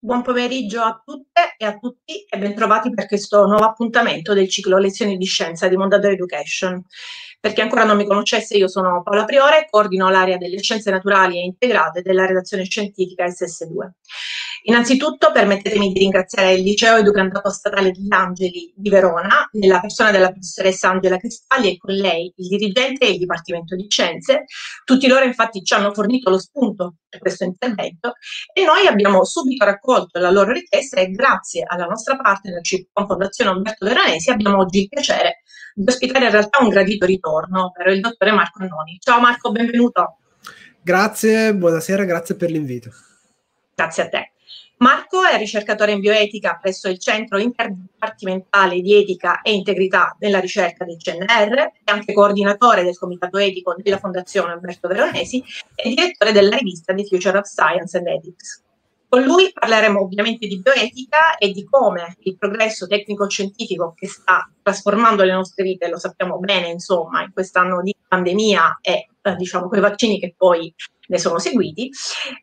Buon pomeriggio a tutte e a tutti e bentrovati per questo nuovo appuntamento del ciclo Lezioni di Scienza di Mondadori Education. Per chi ancora non mi conoscesse, io sono Paola Priore, coordino l'area delle scienze naturali e integrate della redazione scientifica SS2. Innanzitutto permettetemi di ringraziare il Liceo Educandato Statale di Angeli di Verona, nella persona della professoressa Angela Cristalli e con lei il dirigente e il Dipartimento di Scienze. Tutti loro infatti ci hanno fornito lo spunto per questo intervento e noi abbiamo subito raccolto la loro richiesta e grazie alla nostra partnership con Fondazione Umberto Veronesi abbiamo oggi il piacere di ospitare in realtà un gradito ritorno, ovvero il dottore Marco Noni. Ciao Marco, benvenuto. Grazie, buonasera, grazie per l'invito. Grazie a te. Marco è ricercatore in bioetica presso il Centro Interdipartimentale di Etica e Integrità della Ricerca del CNR, è anche coordinatore del Comitato Etico della Fondazione Alberto Veronesi e direttore della rivista The Future of Science and Ethics. Con lui parleremo ovviamente di bioetica e di come il progresso tecnico-scientifico che sta trasformando le nostre vite, lo sappiamo bene insomma, in quest'anno di pandemia e eh, diciamo quei vaccini che poi ne sono seguiti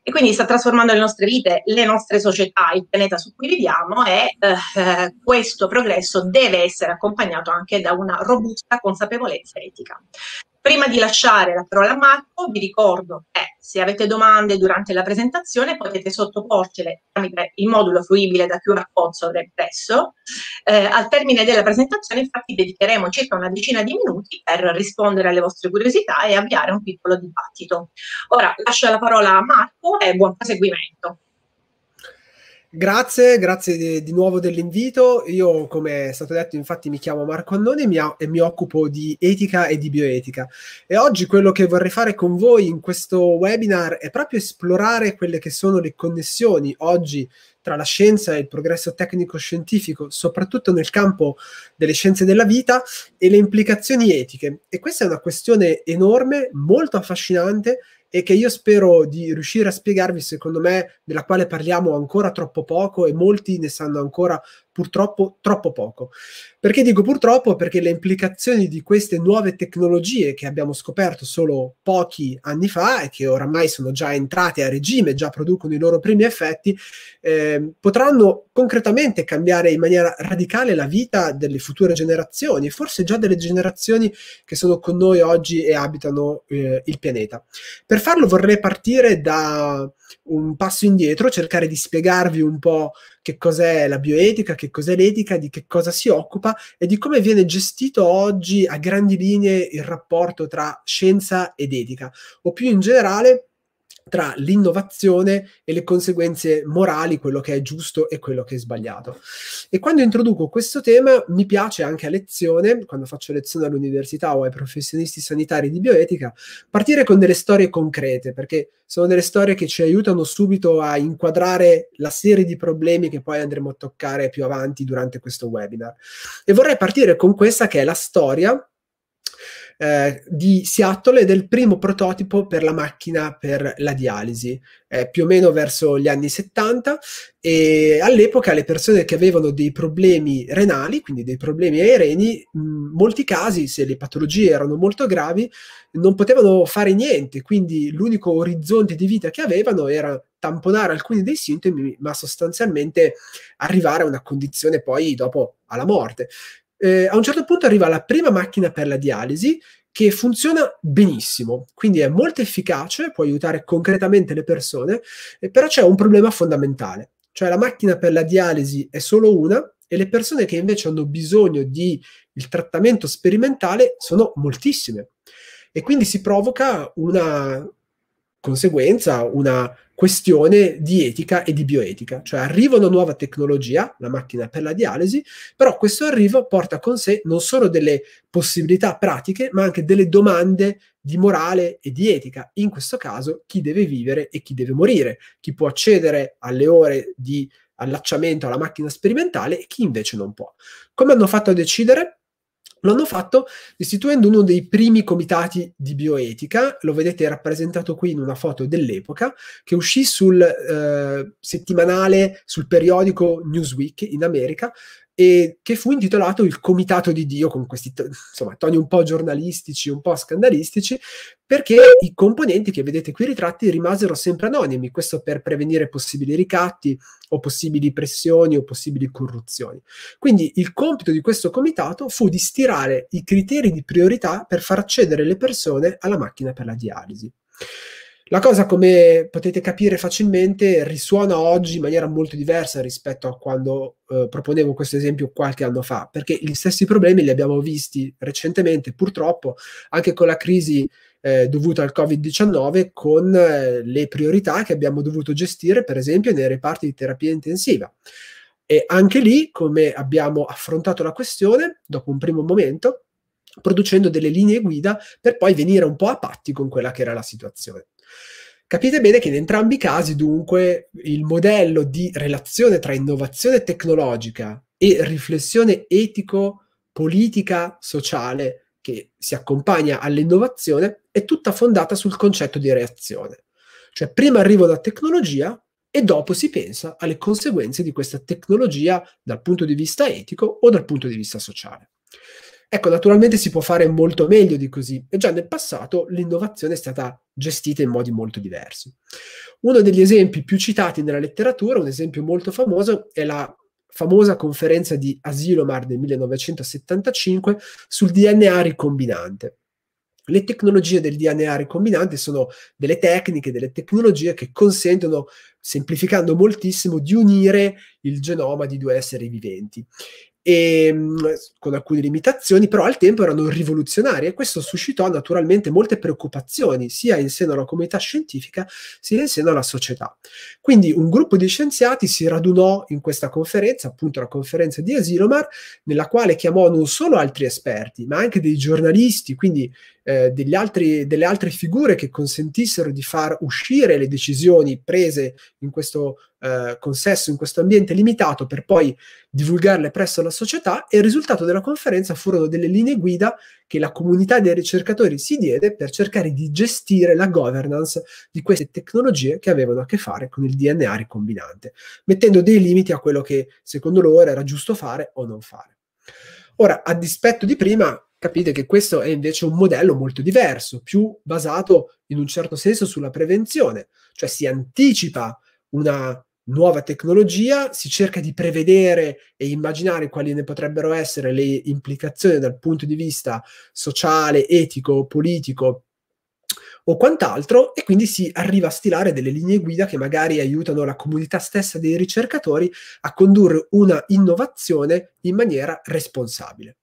e quindi sta trasformando le nostre vite, le nostre società, il pianeta su cui viviamo e eh, questo progresso deve essere accompagnato anche da una robusta consapevolezza etica. Prima di lasciare la parola a Marco, vi ricordo che eh, se avete domande durante la presentazione potete sottoporcele tramite il modulo fruibile da QR code sovraimpresso. Eh, al termine della presentazione infatti dedicheremo circa una decina di minuti per rispondere alle vostre curiosità e avviare un piccolo dibattito. Ora lascio la parola a Marco e buon proseguimento. Grazie, grazie di nuovo dell'invito. Io, come è stato detto, infatti mi chiamo Marco Annoni e mi, e mi, occupo di etica e di bioetica. E oggi quello che vorrei fare con voi in questo webinar è proprio esplorare quelle che sono le connessioni oggi tra la scienza e il progresso tecnico-scientifico, soprattutto nel campo delle scienze della vita, e le implicazioni etiche. E questa è una questione enorme, molto affascinante e che io spero di riuscire a spiegarvi, secondo me, della quale parliamo ancora troppo poco e molti ne sanno ancora purtroppo troppo poco. Perché dico purtroppo? Perché le implicazioni di queste nuove tecnologie che abbiamo scoperto solo pochi anni fa e che oramai sono già entrate a regime, già producono i loro primi effetti, eh, potranno concretamente cambiare in maniera radicale la vita delle future generazioni, forse già delle generazioni che sono con noi oggi e abitano eh, il pianeta. Per farlo vorrei partire da un passo indietro, cercare di spiegarvi un po' che cos'è la bioetica, che cos'è l'etica, di che cosa si occupa e di come viene gestito oggi a grandi linee il rapporto tra scienza ed etica, o più in generale tra l'innovazione e le conseguenze morali, quello che è giusto e quello che è sbagliato. E quando introduco questo tema, mi piace anche a lezione, quando faccio lezione all'università o ai professionisti sanitari di bioetica, partire con delle storie concrete, perché sono delle storie che ci aiutano subito a inquadrare la serie di problemi che poi andremo a toccare più avanti durante questo webinar. E vorrei partire con questa che è la storia eh, di Seattle ed è il primo prototipo per la macchina per la dialisi, eh, più o meno verso gli anni 70 e all'epoca le persone che avevano dei problemi renali, quindi dei problemi ai reni, in molti casi se le patologie erano molto gravi non potevano fare niente, quindi l'unico orizzonte di vita che avevano era tamponare alcuni dei sintomi, ma sostanzialmente arrivare a una condizione poi dopo alla morte eh, a un certo punto arriva la prima macchina per la dialisi che funziona benissimo, quindi è molto efficace, può aiutare concretamente le persone, eh, però c'è un problema fondamentale, cioè la macchina per la dialisi è solo una e le persone che invece hanno bisogno di il trattamento sperimentale sono moltissime. E quindi si provoca una conseguenza una questione di etica e di bioetica, cioè arriva una nuova tecnologia, la macchina per la dialisi, però questo arrivo porta con sé non solo delle possibilità pratiche, ma anche delle domande di morale e di etica, in questo caso chi deve vivere e chi deve morire, chi può accedere alle ore di allacciamento alla macchina sperimentale e chi invece non può. Come hanno fatto a decidere? Lo hanno fatto istituendo uno dei primi comitati di bioetica, lo vedete rappresentato qui in una foto dell'epoca, che uscì sul eh, settimanale, sul periodico Newsweek in America, e che fu intitolato Il Comitato di Dio, con questi insomma, toni un po' giornalistici, un po' scandalistici, perché i componenti che vedete qui ritratti rimasero sempre anonimi, questo per prevenire possibili ricatti o possibili pressioni o possibili corruzioni. Quindi il compito di questo comitato fu di stirare i criteri di priorità per far accedere le persone alla macchina per la dialisi. La cosa, come potete capire facilmente, risuona oggi in maniera molto diversa rispetto a quando eh, proponevo questo esempio qualche anno fa, perché gli stessi problemi li abbiamo visti recentemente, purtroppo, anche con la crisi eh, dovuta al Covid-19, con eh, le priorità che abbiamo dovuto gestire, per esempio, nei reparti di terapia intensiva. E anche lì, come abbiamo affrontato la questione, dopo un primo momento, producendo delle linee guida per poi venire un po' a patti con quella che era la situazione. Capite bene che in entrambi i casi, dunque, il modello di relazione tra innovazione tecnologica e riflessione etico-politica sociale che si accompagna all'innovazione è tutta fondata sul concetto di reazione. Cioè, prima arriva una tecnologia e dopo si pensa alle conseguenze di questa tecnologia dal punto di vista etico o dal punto di vista sociale. Ecco, naturalmente si può fare molto meglio di così e già nel passato l'innovazione è stata gestita in modi molto diversi. Uno degli esempi più citati nella letteratura, un esempio molto famoso, è la famosa conferenza di Asilomar del 1975 sul DNA ricombinante. Le tecnologie del DNA ricombinante sono delle tecniche, delle tecnologie che consentono, semplificando moltissimo, di unire il genoma di due esseri viventi e, ehm, con alcune limitazioni, però al tempo erano rivoluzionari e questo suscitò naturalmente molte preoccupazioni sia in seno alla comunità scientifica sia in seno alla società. Quindi un gruppo di scienziati si radunò in questa conferenza, appunto la conferenza di Asilomar, nella quale chiamò non solo altri esperti, ma anche dei giornalisti, quindi eh, altri, delle altre figure che consentissero di far uscire le decisioni prese in questo eh, consesso, in questo ambiente limitato, per poi divulgarle presso la società e il risultato della conferenza furono delle linee guida che la comunità dei ricercatori si diede per cercare di gestire la governance di queste tecnologie che avevano a che fare con il DNA ricombinante, mettendo dei limiti a quello che secondo loro era giusto fare o non fare. Ora, a dispetto di prima, capite che questo è invece un modello molto diverso, più basato in un certo senso sulla prevenzione, cioè si anticipa una nuova tecnologia, si cerca di prevedere e immaginare quali ne potrebbero essere le implicazioni dal punto di vista sociale, etico, politico o quant'altro e quindi si arriva a stilare delle linee guida che magari aiutano la comunità stessa dei ricercatori a condurre una innovazione in maniera responsabile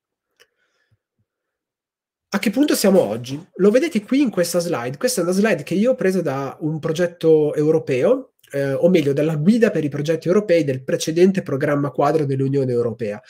a che punto siamo oggi? Lo vedete qui in questa slide. Questa è una slide che io ho preso da un progetto europeo, eh, o meglio, dalla guida per i progetti europei del precedente programma quadro dell'Unione Europea.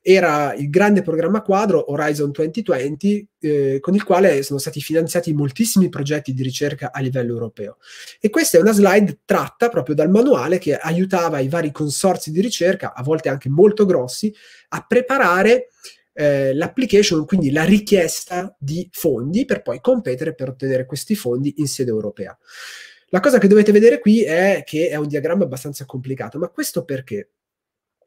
Era il grande programma quadro Horizon 2020, eh, con il quale sono stati finanziati moltissimi progetti di ricerca a livello europeo. E questa è una slide tratta proprio dal manuale che aiutava i vari consorzi di ricerca, a volte anche molto grossi, a preparare eh, l'application, quindi la richiesta di fondi per poi competere per ottenere questi fondi in sede europea. La cosa che dovete vedere qui è che è un diagramma abbastanza complicato, ma questo perché?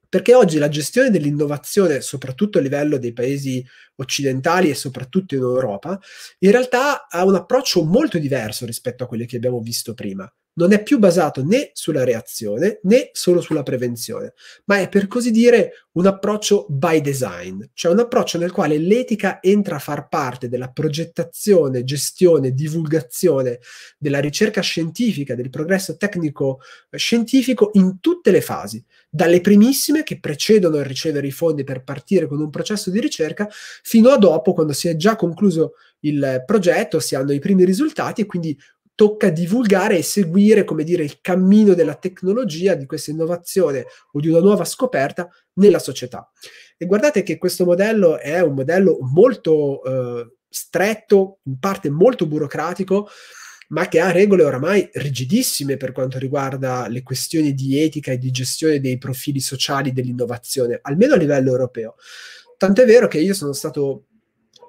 Perché oggi la gestione dell'innovazione, soprattutto a livello dei paesi occidentali e soprattutto in Europa, in realtà ha un approccio molto diverso rispetto a quelli che abbiamo visto prima non è più basato né sulla reazione né solo sulla prevenzione, ma è per così dire un approccio by design, cioè un approccio nel quale l'etica entra a far parte della progettazione, gestione, divulgazione della ricerca scientifica, del progresso tecnico eh, scientifico in tutte le fasi, dalle primissime che precedono il ricevere i fondi per partire con un processo di ricerca, fino a dopo quando si è già concluso il progetto, si hanno i primi risultati e quindi tocca divulgare e seguire, come dire, il cammino della tecnologia, di questa innovazione o di una nuova scoperta nella società. E guardate che questo modello è un modello molto eh, stretto, in parte molto burocratico, ma che ha regole oramai rigidissime per quanto riguarda le questioni di etica e di gestione dei profili sociali dell'innovazione, almeno a livello europeo. Tant'è vero che io sono stato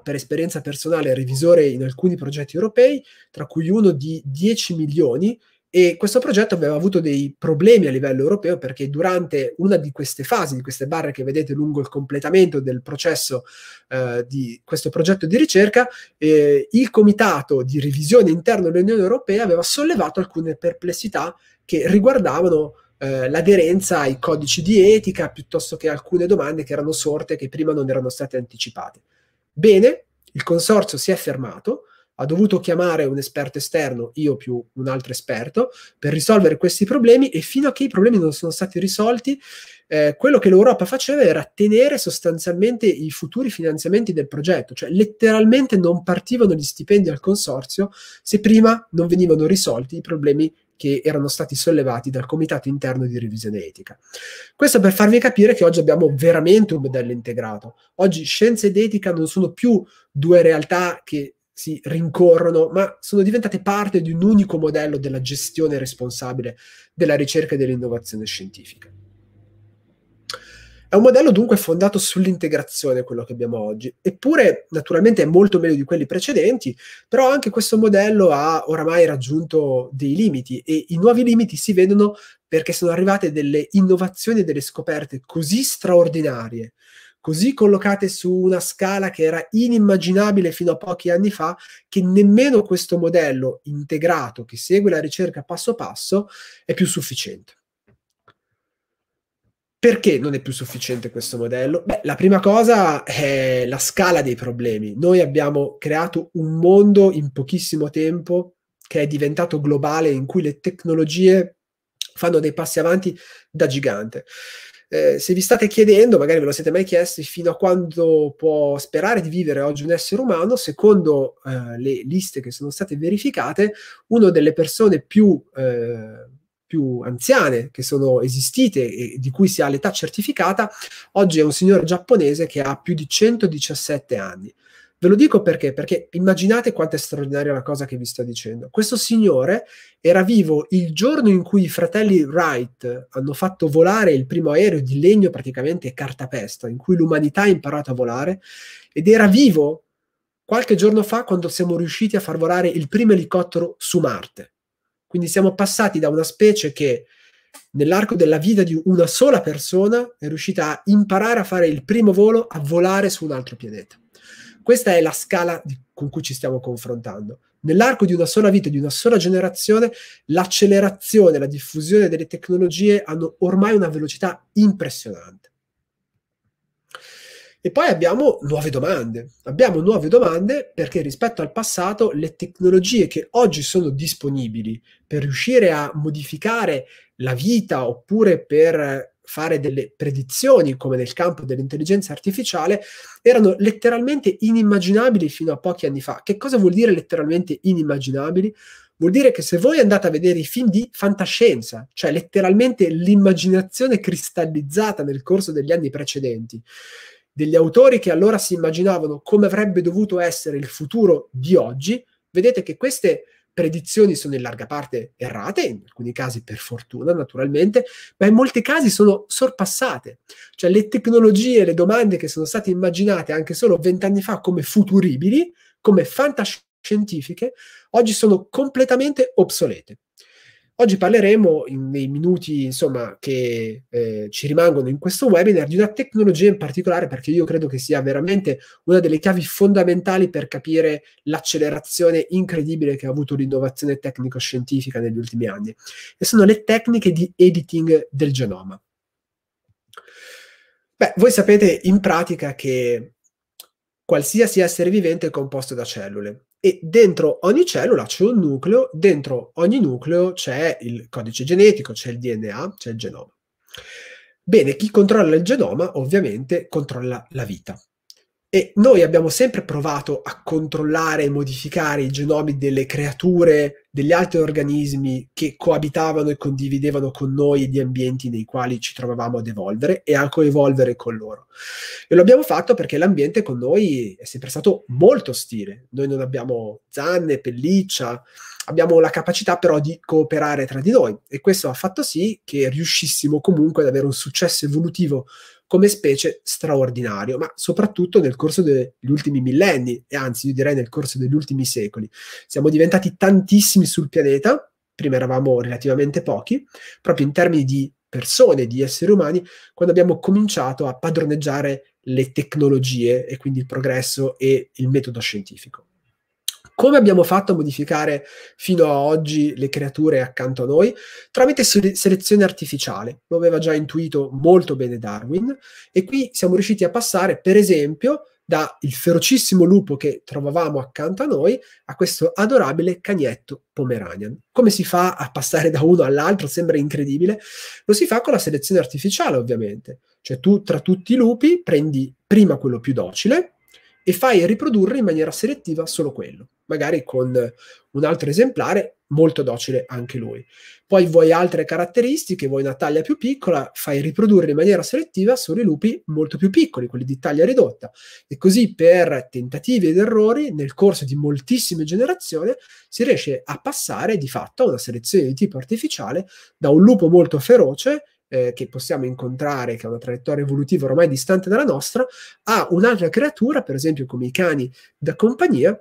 per esperienza personale revisore in alcuni progetti europei, tra cui uno di 10 milioni, e questo progetto aveva avuto dei problemi a livello europeo perché durante una di queste fasi, di queste barre che vedete lungo il completamento del processo eh, di questo progetto di ricerca, eh, il comitato di revisione interno dell'Unione Europea aveva sollevato alcune perplessità che riguardavano eh, l'aderenza ai codici di etica piuttosto che alcune domande che erano sorte che prima non erano state anticipate. Bene, il consorzio si è fermato, ha dovuto chiamare un esperto esterno, io più un altro esperto, per risolvere questi problemi e fino a che i problemi non sono stati risolti, eh, quello che l'Europa faceva era tenere sostanzialmente i futuri finanziamenti del progetto, cioè letteralmente non partivano gli stipendi al consorzio se prima non venivano risolti i problemi che erano stati sollevati dal comitato interno di revisione etica. Questo per farvi capire che oggi abbiamo veramente un modello integrato. Oggi scienza ed etica non sono più due realtà che si rincorrono, ma sono diventate parte di un unico modello della gestione responsabile della ricerca e dell'innovazione scientifica. È un modello dunque fondato sull'integrazione, quello che abbiamo oggi. Eppure, naturalmente, è molto meglio di quelli precedenti, però anche questo modello ha oramai raggiunto dei limiti e i nuovi limiti si vedono perché sono arrivate delle innovazioni e delle scoperte così straordinarie così collocate su una scala che era inimmaginabile fino a pochi anni fa, che nemmeno questo modello integrato che segue la ricerca passo passo è più sufficiente. Perché non è più sufficiente questo modello? Beh, la prima cosa è la scala dei problemi. Noi abbiamo creato un mondo in pochissimo tempo che è diventato globale, in cui le tecnologie fanno dei passi avanti da gigante. Eh, se vi state chiedendo, magari ve lo siete mai chiesti, fino a quando può sperare di vivere oggi un essere umano, secondo eh, le liste che sono state verificate, una delle persone più... Eh, più anziane che sono esistite e di cui si ha l'età certificata, oggi è un signore giapponese che ha più di 117 anni. Ve lo dico perché? Perché immaginate quanto è straordinaria la cosa che vi sto dicendo. Questo signore era vivo il giorno in cui i fratelli Wright hanno fatto volare il primo aereo di legno praticamente cartapesta, in cui l'umanità ha imparato a volare, ed era vivo qualche giorno fa quando siamo riusciti a far volare il primo elicottero su Marte. Quindi siamo passati da una specie che nell'arco della vita di una sola persona è riuscita a imparare a fare il primo volo, a volare su un altro pianeta. Questa è la scala di, con cui ci stiamo confrontando. Nell'arco di una sola vita, di una sola generazione, l'accelerazione, la diffusione delle tecnologie hanno ormai una velocità impressionante. E poi abbiamo nuove domande. Abbiamo nuove domande perché rispetto al passato le tecnologie che oggi sono disponibili per riuscire a modificare la vita oppure per fare delle predizioni come nel campo dell'intelligenza artificiale erano letteralmente inimmaginabili fino a pochi anni fa. Che cosa vuol dire letteralmente inimmaginabili? Vuol dire che se voi andate a vedere i film di fantascienza, cioè letteralmente l'immaginazione cristallizzata nel corso degli anni precedenti, degli autori che allora si immaginavano come avrebbe dovuto essere il futuro di oggi, vedete che queste predizioni sono in larga parte errate, in alcuni casi per fortuna naturalmente, ma in molti casi sono sorpassate. Cioè le tecnologie, le domande che sono state immaginate anche solo vent'anni fa come futuribili, come fantascientifiche, oggi sono completamente obsolete. Oggi parleremo, in, nei minuti insomma, che eh, ci rimangono in questo webinar, di una tecnologia in particolare, perché io credo che sia veramente una delle chiavi fondamentali per capire l'accelerazione incredibile che ha avuto l'innovazione tecnico-scientifica negli ultimi anni, e sono le tecniche di editing del genoma. Beh, voi sapete in pratica che qualsiasi essere vivente è composto da cellule e dentro ogni cellula c'è un nucleo, dentro ogni nucleo c'è il codice genetico, c'è il DNA, c'è il genoma. Bene, chi controlla il genoma ovviamente controlla la vita. E noi abbiamo sempre provato a controllare e modificare i genomi delle creature, degli altri organismi che coabitavano e condividevano con noi gli ambienti nei quali ci trovavamo ad evolvere e a coevolvere con loro. E lo abbiamo fatto perché l'ambiente con noi è sempre stato molto ostile. Noi non abbiamo zanne, pelliccia, abbiamo la capacità però di cooperare tra di noi e questo ha fatto sì che riuscissimo comunque ad avere un successo evolutivo come specie straordinario, ma soprattutto nel corso degli ultimi millenni, e anzi io direi nel corso degli ultimi secoli. Siamo diventati tantissimi sul pianeta, prima eravamo relativamente pochi, proprio in termini di persone, di esseri umani, quando abbiamo cominciato a padroneggiare le tecnologie e quindi il progresso e il metodo scientifico. Come abbiamo fatto a modificare fino a oggi le creature accanto a noi? Tramite selezione artificiale, lo aveva già intuito molto bene Darwin, e qui siamo riusciti a passare, per esempio, dal ferocissimo lupo che trovavamo accanto a noi a questo adorabile cagnetto pomeranian. Come si fa a passare da uno all'altro? Sembra incredibile. Lo si fa con la selezione artificiale, ovviamente. Cioè tu tra tutti i lupi prendi prima quello più docile e fai riprodurre in maniera selettiva solo quello magari con un altro esemplare molto docile anche lui. Poi vuoi altre caratteristiche, vuoi una taglia più piccola, fai riprodurre in maniera selettiva solo i lupi molto più piccoli, quelli di taglia ridotta. E così per tentativi ed errori, nel corso di moltissime generazioni, si riesce a passare di fatto a una selezione di tipo artificiale da un lupo molto feroce eh, che possiamo incontrare, che ha una traiettoria evolutiva ormai distante dalla nostra, a un'altra creatura, per esempio come i cani da compagnia,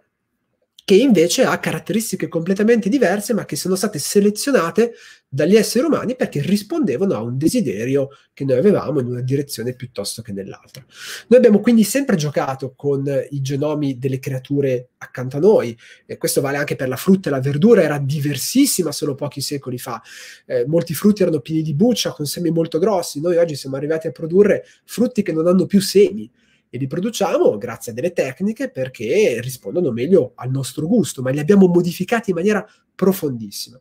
che invece ha caratteristiche completamente diverse, ma che sono state selezionate dagli esseri umani perché rispondevano a un desiderio che noi avevamo in una direzione piuttosto che nell'altra. Noi abbiamo quindi sempre giocato con i genomi delle creature accanto a noi, e questo vale anche per la frutta e la verdura, era diversissima solo pochi secoli fa. Eh, molti frutti erano pieni di buccia, con semi molto grossi, noi oggi siamo arrivati a produrre frutti che non hanno più semi e li produciamo grazie a delle tecniche perché rispondono meglio al nostro gusto, ma li abbiamo modificati in maniera profondissima.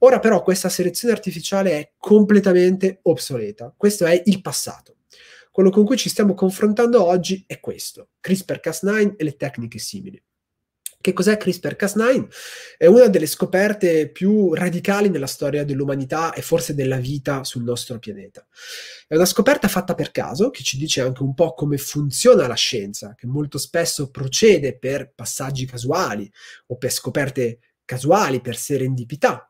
Ora però questa selezione artificiale è completamente obsoleta, questo è il passato. Quello con cui ci stiamo confrontando oggi è questo, CRISPR-Cas9 e le tecniche simili. Che cos'è CRISPR-Cas9? È una delle scoperte più radicali nella storia dell'umanità e forse della vita sul nostro pianeta. È una scoperta fatta per caso, che ci dice anche un po' come funziona la scienza, che molto spesso procede per passaggi casuali o per scoperte casuali, per serendipità,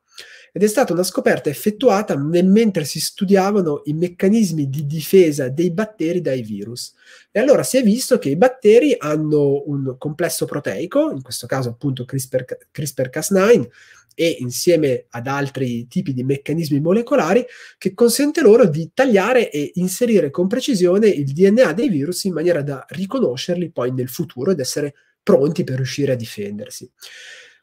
ed è stata una scoperta effettuata nel mentre si studiavano i meccanismi di difesa dei batteri dai virus. E allora si è visto che i batteri hanno un complesso proteico, in questo caso appunto CRISPR, CRISPR-Cas9, e insieme ad altri tipi di meccanismi molecolari che consente loro di tagliare e inserire con precisione il DNA dei virus in maniera da riconoscerli poi nel futuro ed essere pronti per riuscire a difendersi.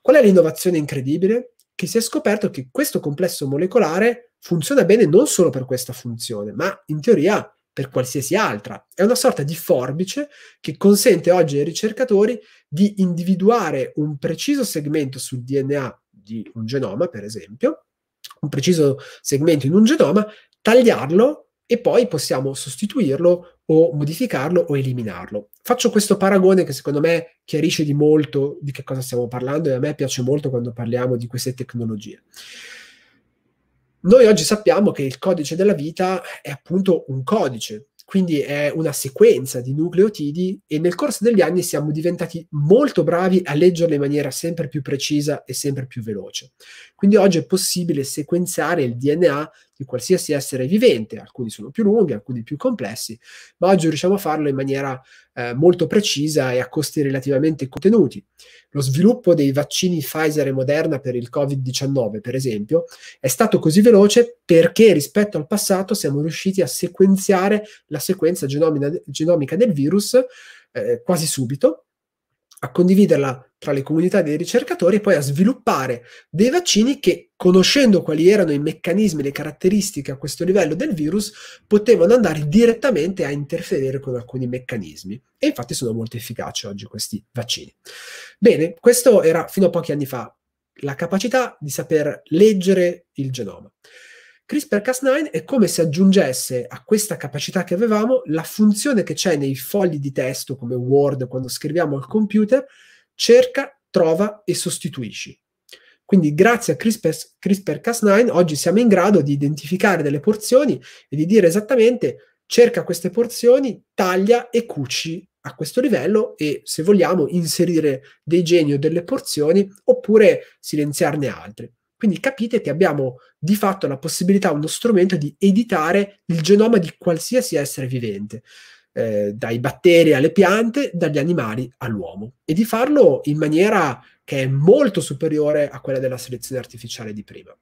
Qual è l'innovazione incredibile? che si è scoperto che questo complesso molecolare funziona bene non solo per questa funzione, ma in teoria per qualsiasi altra. È una sorta di forbice che consente oggi ai ricercatori di individuare un preciso segmento sul DNA di un genoma, per esempio, un preciso segmento in un genoma, tagliarlo e poi possiamo sostituirlo o modificarlo o eliminarlo. Faccio questo paragone che secondo me chiarisce di molto di che cosa stiamo parlando e a me piace molto quando parliamo di queste tecnologie. Noi oggi sappiamo che il codice della vita è appunto un codice, quindi è una sequenza di nucleotidi e nel corso degli anni siamo diventati molto bravi a leggerle in maniera sempre più precisa e sempre più veloce. Quindi oggi è possibile sequenziare il DNA di qualsiasi essere vivente, alcuni sono più lunghi, alcuni più complessi, ma oggi riusciamo a farlo in maniera eh, molto precisa e a costi relativamente contenuti. Lo sviluppo dei vaccini Pfizer e Moderna per il Covid-19, per esempio, è stato così veloce perché rispetto al passato siamo riusciti a sequenziare la sequenza genomica del virus eh, quasi subito a condividerla tra le comunità dei ricercatori e poi a sviluppare dei vaccini che, conoscendo quali erano i meccanismi, le caratteristiche a questo livello del virus, potevano andare direttamente a interferire con alcuni meccanismi. E infatti sono molto efficaci oggi questi vaccini. Bene, questo era fino a pochi anni fa la capacità di saper leggere il genoma. CRISPR-Cas9 è come se aggiungesse a questa capacità che avevamo la funzione che c'è nei fogli di testo come Word quando scriviamo al computer, cerca, trova e sostituisci. Quindi grazie a CRISPR, CRISPR-Cas9 oggi siamo in grado di identificare delle porzioni e di dire esattamente cerca queste porzioni, taglia e cuci a questo livello e se vogliamo inserire dei geni o delle porzioni oppure silenziarne altre. Quindi capite che abbiamo di fatto la possibilità, uno strumento di editare il genoma di qualsiasi essere vivente, eh, dai batteri alle piante, dagli animali all'uomo, e di farlo in maniera che è molto superiore a quella della selezione artificiale di prima.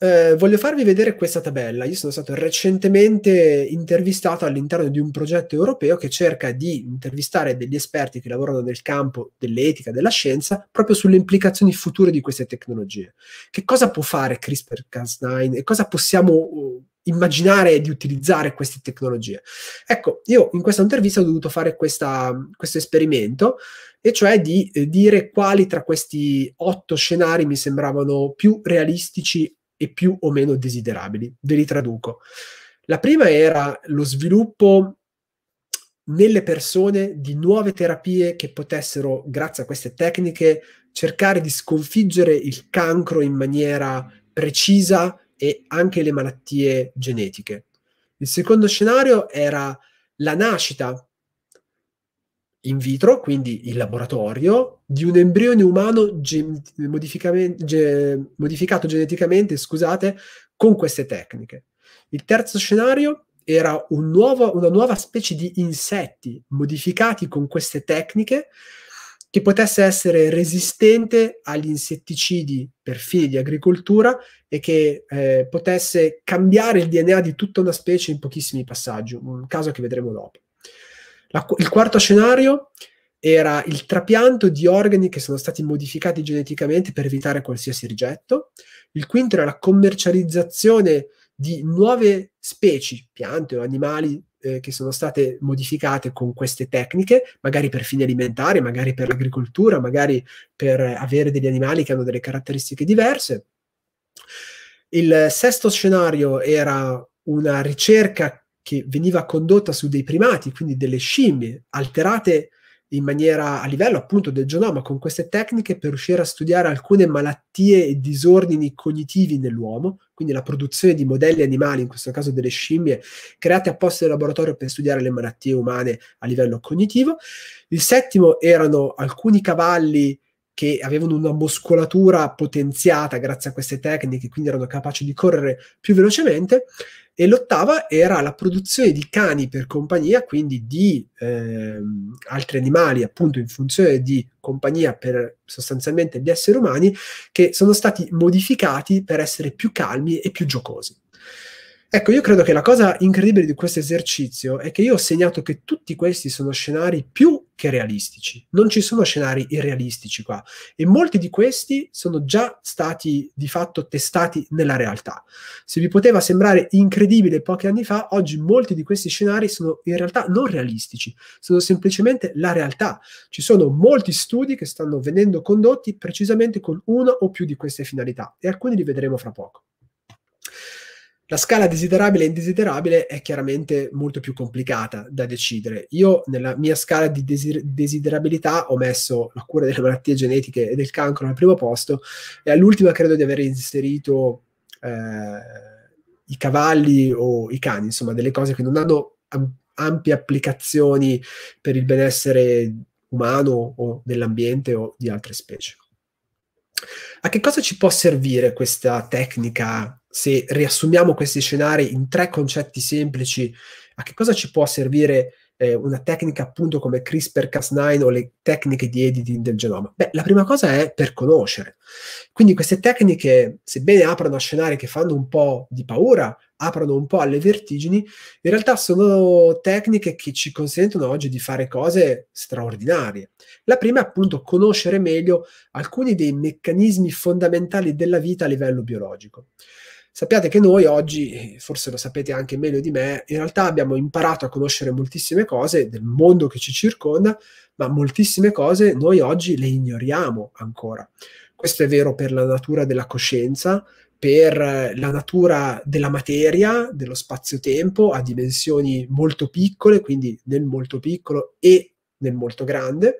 Eh, voglio farvi vedere questa tabella. Io sono stato recentemente intervistato all'interno di un progetto europeo che cerca di intervistare degli esperti che lavorano nel campo dell'etica, della scienza, proprio sulle implicazioni future di queste tecnologie. Che cosa può fare CRISPR-Cas9 e cosa possiamo uh, immaginare di utilizzare queste tecnologie? Ecco, io in questa intervista ho dovuto fare questa, questo esperimento e cioè di eh, dire quali tra questi otto scenari mi sembravano più realistici e più o meno desiderabili. Ve li traduco. La prima era lo sviluppo nelle persone di nuove terapie che potessero, grazie a queste tecniche, cercare di sconfiggere il cancro in maniera precisa e anche le malattie genetiche. Il secondo scenario era la nascita in vitro, quindi in laboratorio, di un embrione umano gem- ge- modificato geneticamente scusate, con queste tecniche. Il terzo scenario era un nuovo, una nuova specie di insetti modificati con queste tecniche che potesse essere resistente agli insetticidi per fini di agricoltura e che eh, potesse cambiare il DNA di tutta una specie in pochissimi passaggi, un caso che vedremo dopo. La, il quarto scenario era il trapianto di organi che sono stati modificati geneticamente per evitare qualsiasi rigetto. Il quinto era la commercializzazione di nuove specie, piante o animali eh, che sono state modificate con queste tecniche, magari per fini alimentari, magari per l'agricoltura, magari per avere degli animali che hanno delle caratteristiche diverse. Il sesto scenario era una ricerca che veniva condotta su dei primati, quindi delle scimmie, alterate in maniera a livello appunto del genoma con queste tecniche per riuscire a studiare alcune malattie e disordini cognitivi nell'uomo, quindi la produzione di modelli animali, in questo caso delle scimmie, create apposta in laboratorio per studiare le malattie umane a livello cognitivo. Il settimo erano alcuni cavalli che avevano una muscolatura potenziata grazie a queste tecniche, quindi erano capaci di correre più velocemente. E l'ottava era la produzione di cani per compagnia, quindi di eh, altri animali, appunto in funzione di compagnia per sostanzialmente gli esseri umani, che sono stati modificati per essere più calmi e più giocosi. Ecco, io credo che la cosa incredibile di questo esercizio è che io ho segnato che tutti questi sono scenari più che realistici, non ci sono scenari irrealistici qua e molti di questi sono già stati di fatto testati nella realtà. Se vi poteva sembrare incredibile pochi anni fa, oggi molti di questi scenari sono in realtà non realistici, sono semplicemente la realtà. Ci sono molti studi che stanno venendo condotti precisamente con una o più di queste finalità e alcuni li vedremo fra poco. La scala desiderabile e indesiderabile è chiaramente molto più complicata da decidere. Io nella mia scala di desir- desiderabilità ho messo la cura delle malattie genetiche e del cancro al primo posto e all'ultima credo di aver inserito eh, i cavalli o i cani, insomma delle cose che non hanno am- ampie applicazioni per il benessere umano o dell'ambiente o di altre specie. A che cosa ci può servire questa tecnica? Se riassumiamo questi scenari in tre concetti semplici, a che cosa ci può servire eh, una tecnica appunto come CRISPR-Cas9 o le tecniche di editing del genoma? Beh, la prima cosa è per conoscere. Quindi queste tecniche, sebbene aprano a scenari che fanno un po' di paura, aprono un po' alle vertigini, in realtà sono tecniche che ci consentono oggi di fare cose straordinarie. La prima è appunto conoscere meglio alcuni dei meccanismi fondamentali della vita a livello biologico. Sappiate che noi oggi, forse lo sapete anche meglio di me, in realtà abbiamo imparato a conoscere moltissime cose del mondo che ci circonda, ma moltissime cose noi oggi le ignoriamo ancora. Questo è vero per la natura della coscienza, per la natura della materia, dello spazio-tempo, a dimensioni molto piccole, quindi nel molto piccolo e nel molto grande.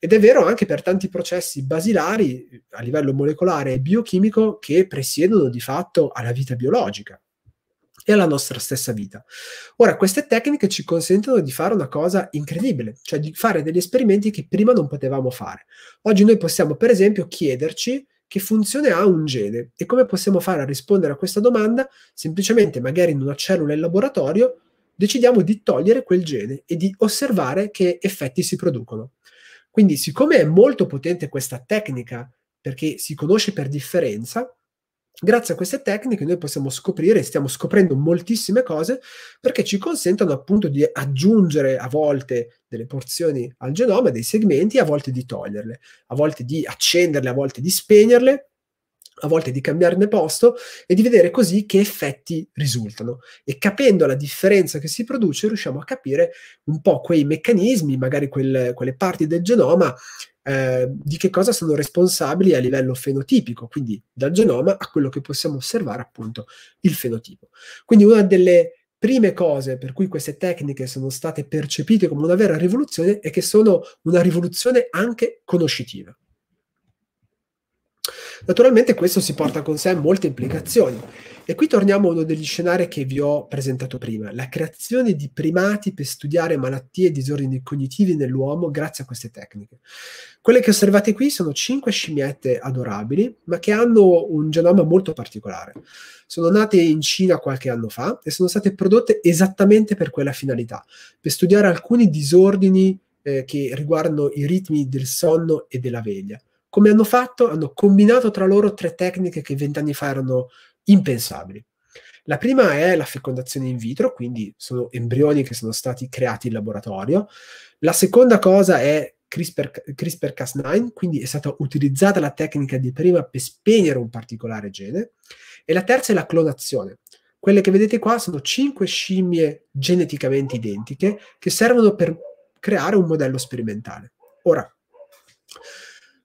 Ed è vero anche per tanti processi basilari a livello molecolare e biochimico che presiedono di fatto alla vita biologica e alla nostra stessa vita. Ora, queste tecniche ci consentono di fare una cosa incredibile, cioè di fare degli esperimenti che prima non potevamo fare. Oggi noi possiamo, per esempio, chiederci che funzione ha un gene e come possiamo fare a rispondere a questa domanda? Semplicemente, magari in una cellula in laboratorio, decidiamo di togliere quel gene e di osservare che effetti si producono. Quindi, siccome è molto potente questa tecnica, perché si conosce per differenza, Grazie a queste tecniche noi possiamo scoprire, stiamo scoprendo moltissime cose perché ci consentono appunto di aggiungere a volte delle porzioni al genoma, dei segmenti, a volte di toglierle, a volte di accenderle, a volte di spegnerle, a volte di cambiarne posto e di vedere così che effetti risultano. E capendo la differenza che si produce riusciamo a capire un po' quei meccanismi, magari quel, quelle parti del genoma eh, di che cosa sono responsabili a livello fenotipico, quindi dal genoma a quello che possiamo osservare appunto il fenotipo. Quindi una delle prime cose per cui queste tecniche sono state percepite come una vera rivoluzione è che sono una rivoluzione anche conoscitiva. Naturalmente questo si porta con sé molte implicazioni. E qui torniamo a uno degli scenari che vi ho presentato prima, la creazione di primati per studiare malattie e disordini cognitivi nell'uomo grazie a queste tecniche. Quelle che osservate qui sono cinque scimmiette adorabili, ma che hanno un genoma molto particolare. Sono nate in Cina qualche anno fa e sono state prodotte esattamente per quella finalità, per studiare alcuni disordini eh, che riguardano i ritmi del sonno e della veglia. Come hanno fatto? Hanno combinato tra loro tre tecniche che vent'anni fa erano impensabili. La prima è la fecondazione in vitro, quindi sono embrioni che sono stati creati in laboratorio. La seconda cosa è CRISPR, CRISPR-Cas9, quindi è stata utilizzata la tecnica di prima per spegnere un particolare gene. E la terza è la clonazione. Quelle che vedete qua sono cinque scimmie geneticamente identiche che servono per creare un modello sperimentale. Ora,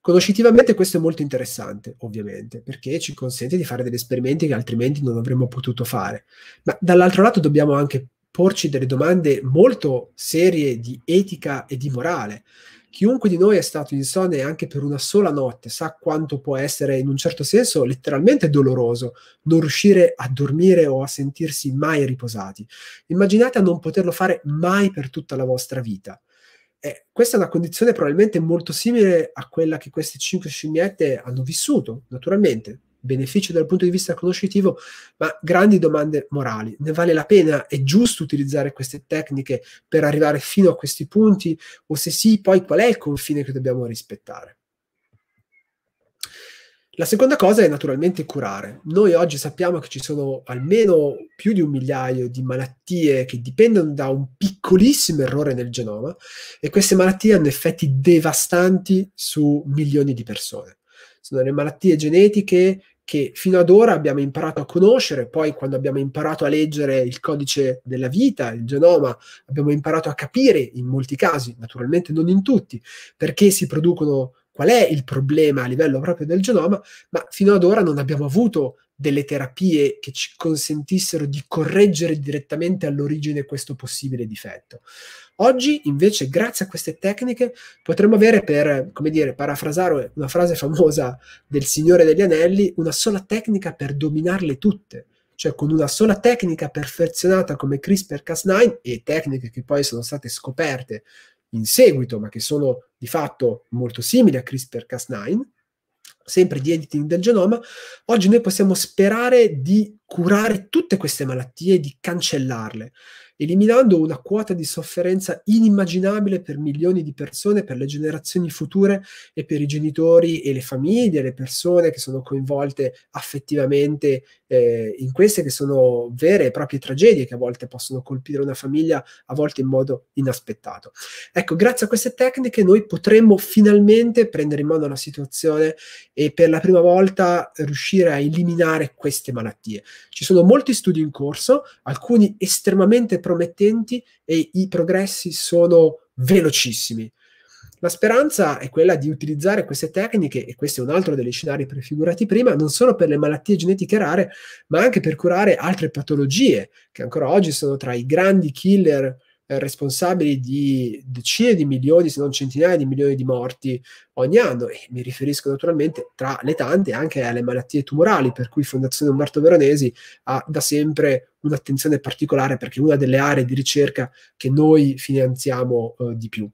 Conoscitivamente questo è molto interessante, ovviamente, perché ci consente di fare degli esperimenti che altrimenti non avremmo potuto fare. Ma dall'altro lato dobbiamo anche porci delle domande molto serie di etica e di morale. Chiunque di noi è stato insonne anche per una sola notte sa quanto può essere, in un certo senso, letteralmente doloroso non riuscire a dormire o a sentirsi mai riposati. Immaginate a non poterlo fare mai per tutta la vostra vita eh, questa è una condizione probabilmente molto simile a quella che queste cinque scimmiette hanno vissuto, naturalmente. Beneficio dal punto di vista conoscitivo, ma grandi domande morali. Ne vale la pena? È giusto utilizzare queste tecniche per arrivare fino a questi punti? O se sì, poi qual è il confine che dobbiamo rispettare? La seconda cosa è naturalmente curare. Noi oggi sappiamo che ci sono almeno più di un migliaio di malattie che dipendono da un piccolissimo errore nel genoma e queste malattie hanno effetti devastanti su milioni di persone. Sono le malattie genetiche che fino ad ora abbiamo imparato a conoscere, poi quando abbiamo imparato a leggere il codice della vita, il genoma, abbiamo imparato a capire in molti casi, naturalmente non in tutti, perché si producono qual è il problema a livello proprio del genoma, ma fino ad ora non abbiamo avuto delle terapie che ci consentissero di correggere direttamente all'origine questo possibile difetto. Oggi, invece, grazie a queste tecniche, potremmo avere, per come dire, parafrasare una frase famosa del Signore degli Anelli, una sola tecnica per dominarle tutte. Cioè, con una sola tecnica perfezionata come CRISPR-Cas9 e tecniche che poi sono state scoperte in seguito, ma che sono di fatto molto simili a CRISPR-Cas9, sempre di editing del genoma, oggi noi possiamo sperare di curare tutte queste malattie e di cancellarle, eliminando una quota di sofferenza inimmaginabile per milioni di persone, per le generazioni future e per i genitori e le famiglie, le persone che sono coinvolte affettivamente eh, in queste che sono vere e proprie tragedie che a volte possono colpire una famiglia, a volte in modo inaspettato. Ecco, grazie a queste tecniche noi potremmo finalmente prendere in mano la situazione e per la prima volta riuscire a eliminare queste malattie. Ci sono molti studi in corso, alcuni estremamente promettenti e i progressi sono velocissimi. La speranza è quella di utilizzare queste tecniche, e questo è un altro degli scenari prefigurati prima, non solo per le malattie genetiche rare, ma anche per curare altre patologie che ancora oggi sono tra i grandi killer eh, responsabili di decine di milioni, se non centinaia di milioni di morti ogni anno e mi riferisco naturalmente tra le tante anche alle malattie tumorali, per cui Fondazione Umberto Veronesi ha da sempre un'attenzione particolare perché è una delle aree di ricerca che noi finanziamo eh, di più.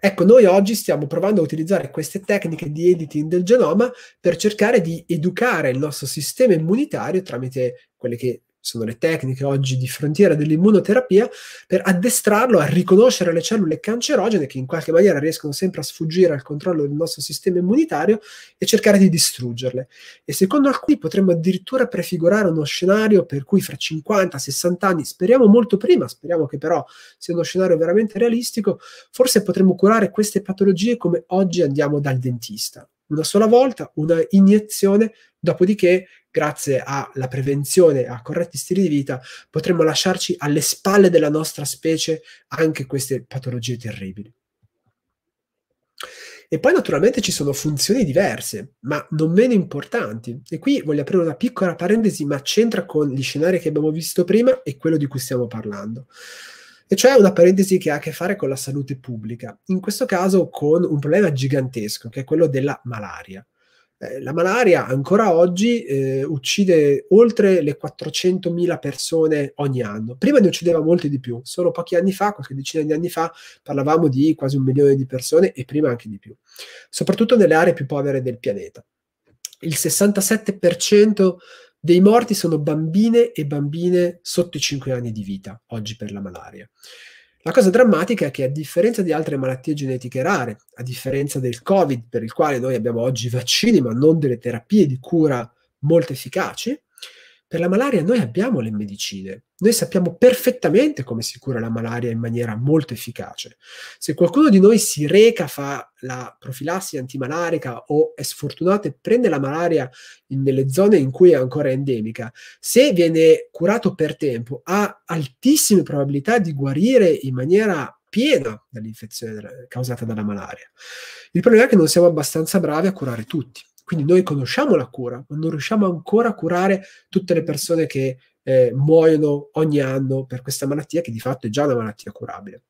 Ecco, noi oggi stiamo provando a utilizzare queste tecniche di editing del genoma per cercare di educare il nostro sistema immunitario tramite quelle che sono le tecniche oggi di frontiera dell'immunoterapia, per addestrarlo a riconoscere le cellule cancerogene che in qualche maniera riescono sempre a sfuggire al controllo del nostro sistema immunitario e cercare di distruggerle. E secondo alcuni potremmo addirittura prefigurare uno scenario per cui fra 50-60 anni, speriamo molto prima, speriamo che però sia uno scenario veramente realistico, forse potremmo curare queste patologie come oggi andiamo dal dentista. Una sola volta, una iniezione, dopodiché grazie alla prevenzione, a corretti stili di vita, potremmo lasciarci alle spalle della nostra specie anche queste patologie terribili. E poi naturalmente ci sono funzioni diverse, ma non meno importanti. E qui voglio aprire una piccola parentesi, ma c'entra con gli scenari che abbiamo visto prima e quello di cui stiamo parlando. E cioè una parentesi che ha a che fare con la salute pubblica, in questo caso con un problema gigantesco, che è quello della malaria. Eh, la malaria ancora oggi eh, uccide oltre le 400.000 persone ogni anno. Prima ne uccideva molte di più, solo pochi anni fa, qualche decina di anni fa, parlavamo di quasi un milione di persone e prima anche di più, soprattutto nelle aree più povere del pianeta. Il 67% dei morti sono bambine e bambine sotto i 5 anni di vita oggi per la malaria. La cosa drammatica è che a differenza di altre malattie genetiche rare, a differenza del Covid, per il quale noi abbiamo oggi vaccini ma non delle terapie di cura molto efficaci, per la malaria noi abbiamo le medicine, noi sappiamo perfettamente come si cura la malaria in maniera molto efficace. Se qualcuno di noi si reca, fa la profilassi antimalarica o è sfortunato e prende la malaria in, nelle zone in cui è ancora endemica, se viene curato per tempo ha altissime probabilità di guarire in maniera piena dall'infezione causata dalla malaria. Il problema è che non siamo abbastanza bravi a curare tutti. Quindi noi conosciamo la cura, ma non riusciamo ancora a curare tutte le persone che eh, muoiono ogni anno per questa malattia che di fatto è già una malattia curabile.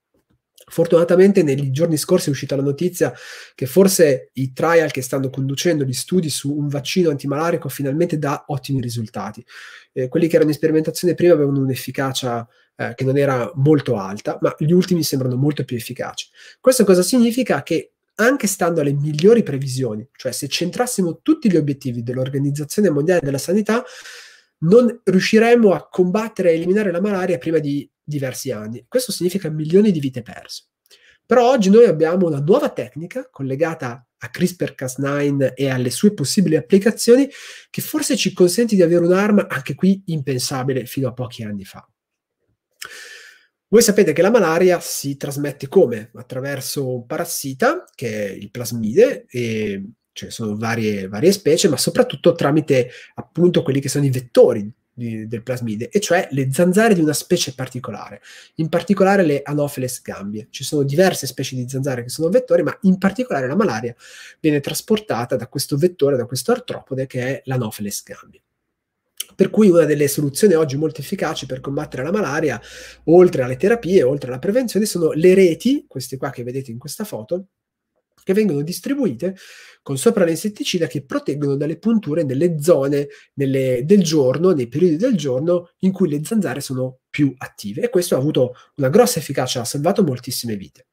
Fortunatamente negli giorni scorsi è uscita la notizia che forse i trial che stanno conducendo gli studi su un vaccino antimalarico finalmente dà ottimi risultati. Eh, quelli che erano in sperimentazione prima avevano un'efficacia eh, che non era molto alta, ma gli ultimi sembrano molto più efficaci. Questo cosa significa? Che anche stando alle migliori previsioni, cioè se centrassimo tutti gli obiettivi dell'Organizzazione Mondiale della Sanità, non riusciremmo a combattere e eliminare la malaria prima di diversi anni. Questo significa milioni di vite perse. Però oggi noi abbiamo una nuova tecnica collegata a CRISPR-Cas9 e alle sue possibili applicazioni che forse ci consente di avere un'arma anche qui impensabile fino a pochi anni fa. Voi sapete che la malaria si trasmette come? Attraverso un parassita, che è il plasmide, e ce cioè, sono varie, varie specie, ma soprattutto tramite appunto quelli che sono i vettori di, del plasmide, e cioè le zanzare di una specie particolare, in particolare le Anopheles gambie. Ci sono diverse specie di zanzare che sono vettori, ma in particolare la malaria viene trasportata da questo vettore, da questo artropode che è l'Anopheles gambie. Per cui una delle soluzioni oggi molto efficaci per combattere la malaria, oltre alle terapie, oltre alla prevenzione, sono le reti, queste qua che vedete in questa foto, che vengono distribuite con sopra l'insetticida che proteggono dalle punture nelle zone nelle, del giorno, nei periodi del giorno in cui le zanzare sono più attive. E questo ha avuto una grossa efficacia, ha salvato moltissime vite.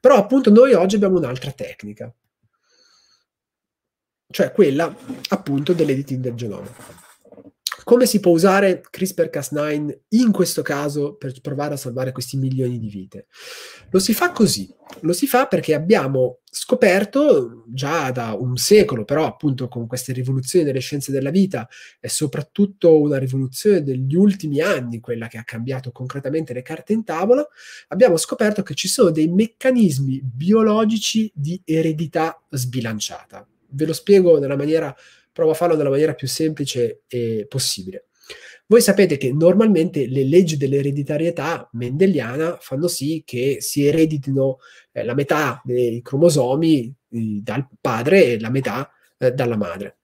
Però appunto noi oggi abbiamo un'altra tecnica, cioè quella appunto dell'editing del genoma. Come si può usare CRISPR-Cas9 in questo caso per provare a salvare questi milioni di vite? Lo si fa così, lo si fa perché abbiamo scoperto già da un secolo, però appunto con queste rivoluzioni delle scienze della vita è soprattutto una rivoluzione degli ultimi anni, quella che ha cambiato concretamente le carte in tavola, abbiamo scoperto che ci sono dei meccanismi biologici di eredità sbilanciata. Ve lo spiego nella maniera provo a farlo nella maniera più semplice eh, possibile. Voi sapete che normalmente le leggi dell'ereditarietà mendeliana fanno sì che si ereditino eh, la metà dei cromosomi eh, dal padre e la metà eh, dalla madre.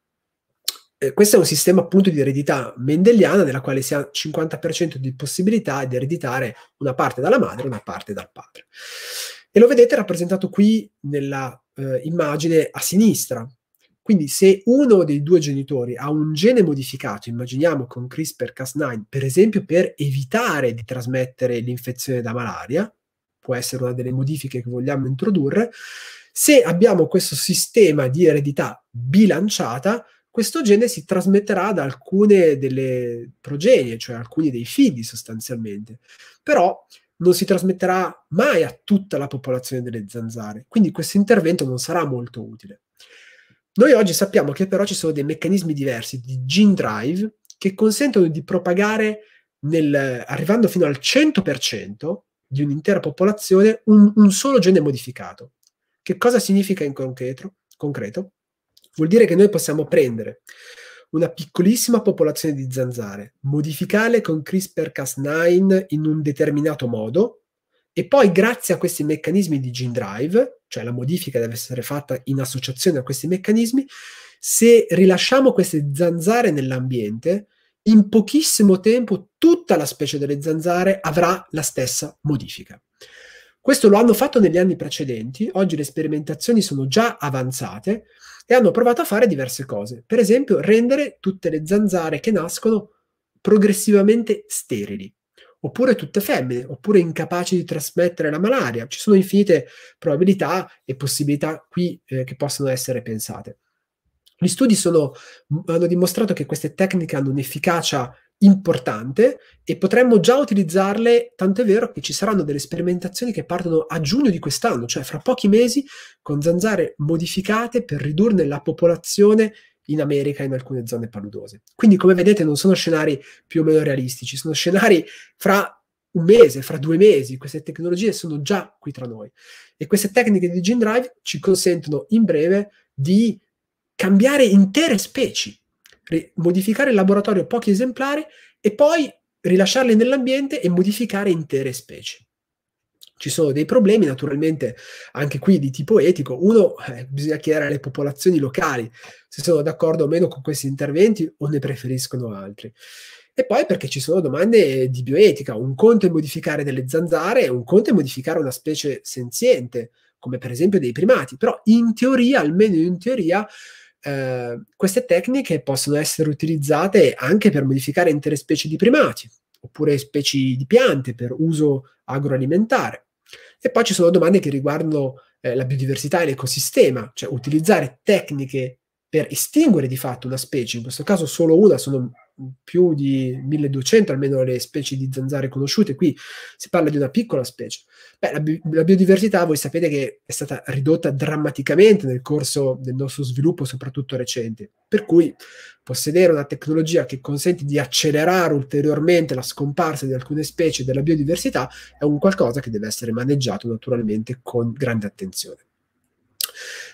Eh, questo è un sistema appunto di eredità mendeliana nella quale si ha 50% di possibilità di ereditare una parte dalla madre e una parte dal padre. E lo vedete rappresentato qui nella eh, immagine a sinistra. Quindi se uno dei due genitori ha un gene modificato, immaginiamo con CRISPR-Cas9, per esempio per evitare di trasmettere l'infezione da malaria, può essere una delle modifiche che vogliamo introdurre, se abbiamo questo sistema di eredità bilanciata, questo gene si trasmetterà da alcune delle progenie, cioè alcuni dei figli sostanzialmente. Però non si trasmetterà mai a tutta la popolazione delle zanzare, quindi questo intervento non sarà molto utile. Noi oggi sappiamo che però ci sono dei meccanismi diversi di gene drive che consentono di propagare, nel, arrivando fino al 100% di un'intera popolazione, un, un, solo gene modificato. Che cosa significa in concreto? concreto? Vuol dire che noi possiamo prendere una piccolissima popolazione di zanzare, modificarle con CRISPR-Cas9 in un determinato modo, e poi grazie a questi meccanismi di gene drive, cioè la modifica deve essere fatta in associazione a questi meccanismi, se rilasciamo queste zanzare nell'ambiente, in pochissimo tempo tutta la specie delle zanzare avrà la stessa modifica. Questo lo hanno fatto negli anni precedenti, oggi le sperimentazioni sono già avanzate e hanno provato a fare diverse cose. Per esempio, rendere tutte le zanzare che nascono progressivamente sterili oppure tutte femmine, oppure incapaci di trasmettere la malaria. Ci sono infinite probabilità e possibilità qui eh, che possono essere pensate. Gli studi sono, hanno dimostrato che queste tecniche hanno un'efficacia importante e potremmo già utilizzarle, tanto è vero che ci saranno delle sperimentazioni che partono a giugno di quest'anno, cioè fra pochi mesi, con zanzare modificate per ridurne la popolazione in America in alcune zone paludose. Quindi come vedete non sono scenari più o meno realistici, sono scenari fra un mese, fra due mesi, queste tecnologie sono già qui tra noi e queste tecniche di gene drive ci consentono in breve di cambiare intere specie, re- modificare in laboratorio pochi esemplari e poi rilasciarle nell'ambiente e modificare intere specie. Ci sono dei problemi naturalmente anche qui di tipo etico. Uno, eh, bisogna chiedere alle popolazioni locali se sono d'accordo o meno con questi interventi o ne preferiscono altri. E poi perché ci sono domande di bioetica. Un conto è modificare delle zanzare, un conto è modificare una specie senziente, come per esempio dei primati. Però in teoria, almeno in teoria, eh, queste tecniche possono essere utilizzate anche per modificare intere specie di primati, oppure specie di piante per uso agroalimentare. E poi ci sono domande che riguardano eh, la biodiversità e l'ecosistema, cioè utilizzare tecniche per estinguere di fatto una specie, in questo caso solo una, sono più di 1200 almeno le specie di zanzare conosciute, qui si parla di una piccola specie. Beh, la, bi- la, biodiversità voi sapete che è stata ridotta drammaticamente nel corso del nostro sviluppo, soprattutto recente, per cui possedere una tecnologia che consente di accelerare ulteriormente la scomparsa di alcune specie della biodiversità è un qualcosa che deve essere maneggiato naturalmente con grande attenzione.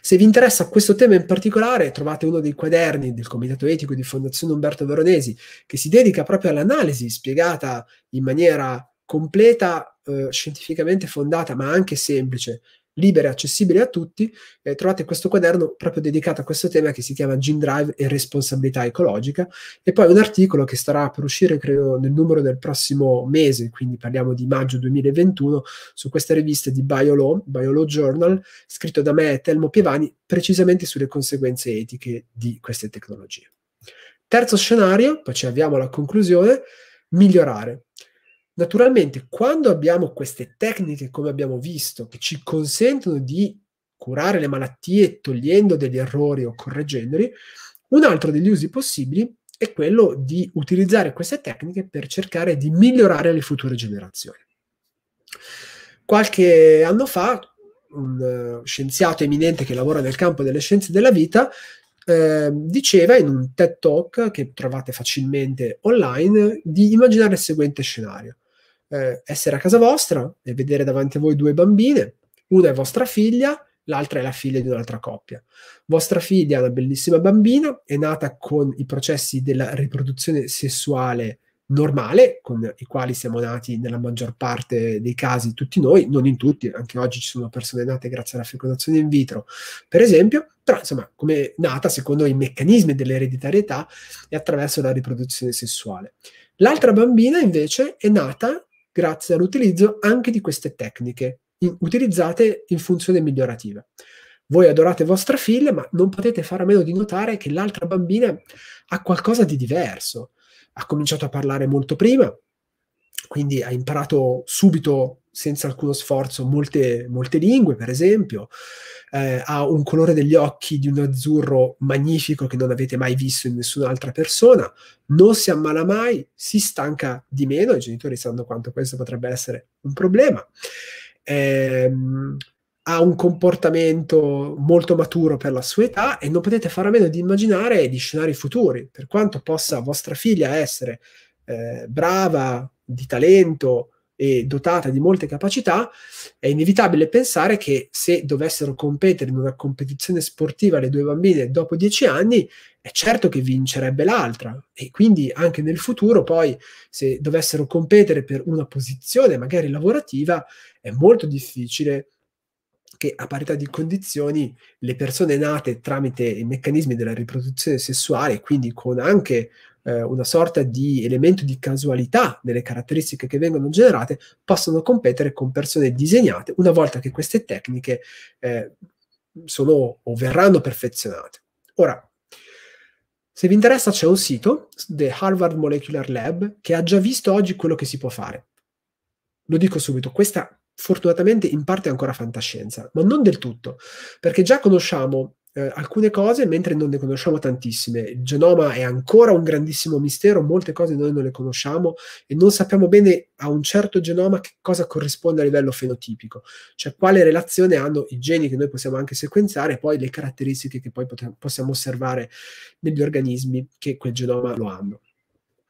Se vi interessa questo tema in particolare, trovate uno dei quaderni del Comitato Etico di Fondazione Umberto Veronesi, che si dedica proprio all'analisi spiegata in maniera completa, eh, scientificamente fondata, ma anche semplice, libera e accessibile a tutti, eh, trovate questo quaderno proprio dedicato a questo tema che si chiama Gene Drive e responsabilità ecologica e poi un articolo che starà per uscire credo nel numero del prossimo mese, quindi parliamo di maggio 2021, su questa rivista di BioLaw, BioLaw Journal, scritto da me e Telmo Pievani, precisamente sulle conseguenze etiche di queste tecnologie. Terzo scenario, poi ci avviamo alla conclusione, migliorare. Naturalmente, quando abbiamo queste tecniche, come abbiamo visto, che ci consentono di curare le malattie togliendo degli errori o correggendoli, un altro degli usi possibili è quello di utilizzare queste tecniche per cercare di migliorare le future generazioni. Qualche anno fa, un eh, scienziato eminente che lavora nel campo delle scienze della vita eh, diceva in un TED Talk che trovate facilmente online di immaginare il seguente scenario eh, essere a casa vostra e vedere davanti a voi due bambine, una è vostra figlia, l'altra è la figlia di un'altra coppia. Vostra figlia è una bellissima bambina, è nata con i processi della riproduzione sessuale normale, con i quali siamo nati nella maggior parte dei casi tutti noi, non in tutti, anche oggi ci sono persone nate grazie alla fecondazione in vitro, per esempio, però insomma, come nata secondo i meccanismi dell'ereditarietà e attraverso la riproduzione sessuale. L'altra bambina invece è nata grazie all'utilizzo anche di queste tecniche in, utilizzate in funzione migliorativa. Voi adorate vostra figlia, ma non potete fare a meno di notare che l'altra bambina ha qualcosa di diverso. Ha cominciato a parlare molto prima, quindi ha imparato subito senza alcuno sforzo molte, molte lingue, per esempio, eh, ha un colore degli occhi di un azzurro magnifico che non avete mai visto in nessun'altra persona, non si ammala mai, si stanca di meno, i genitori sanno quanto questo potrebbe essere un problema. Eh, ha un comportamento molto maturo per la sua età e non potete fare a meno di immaginare di scenari futuri, per quanto possa vostra figlia essere eh, brava, di talento, e dotata di molte capacità, è inevitabile pensare che se dovessero competere in una competizione sportiva le due bambine dopo dieci anni, è certo che vincerebbe l'altra e quindi anche nel futuro poi se dovessero competere per una posizione magari lavorativa, è molto difficile che a parità di condizioni le persone nate tramite i meccanismi della riproduzione sessuale, quindi con anche eh, una sorta di elemento di casualità nelle caratteristiche che vengono generate, possono competere con persone disegnate una volta che queste tecniche eh, sono o verranno perfezionate. Ora, se vi interessa c'è un sito, The Harvard Molecular Lab, che ha già visto oggi quello che si può fare. Lo dico subito, questa fortunatamente in parte è ancora fantascienza, ma non del tutto, perché già conosciamo eh, alcune cose, mentre non ne conosciamo tantissime. Il genoma è ancora un grandissimo mistero, molte cose noi non le conosciamo e non sappiamo bene a un certo genoma che cosa corrisponde a livello fenotipico, cioè quale relazione hanno i geni che noi possiamo anche sequenziare e poi le caratteristiche che poi pot- possiamo osservare negli organismi che quel genoma lo hanno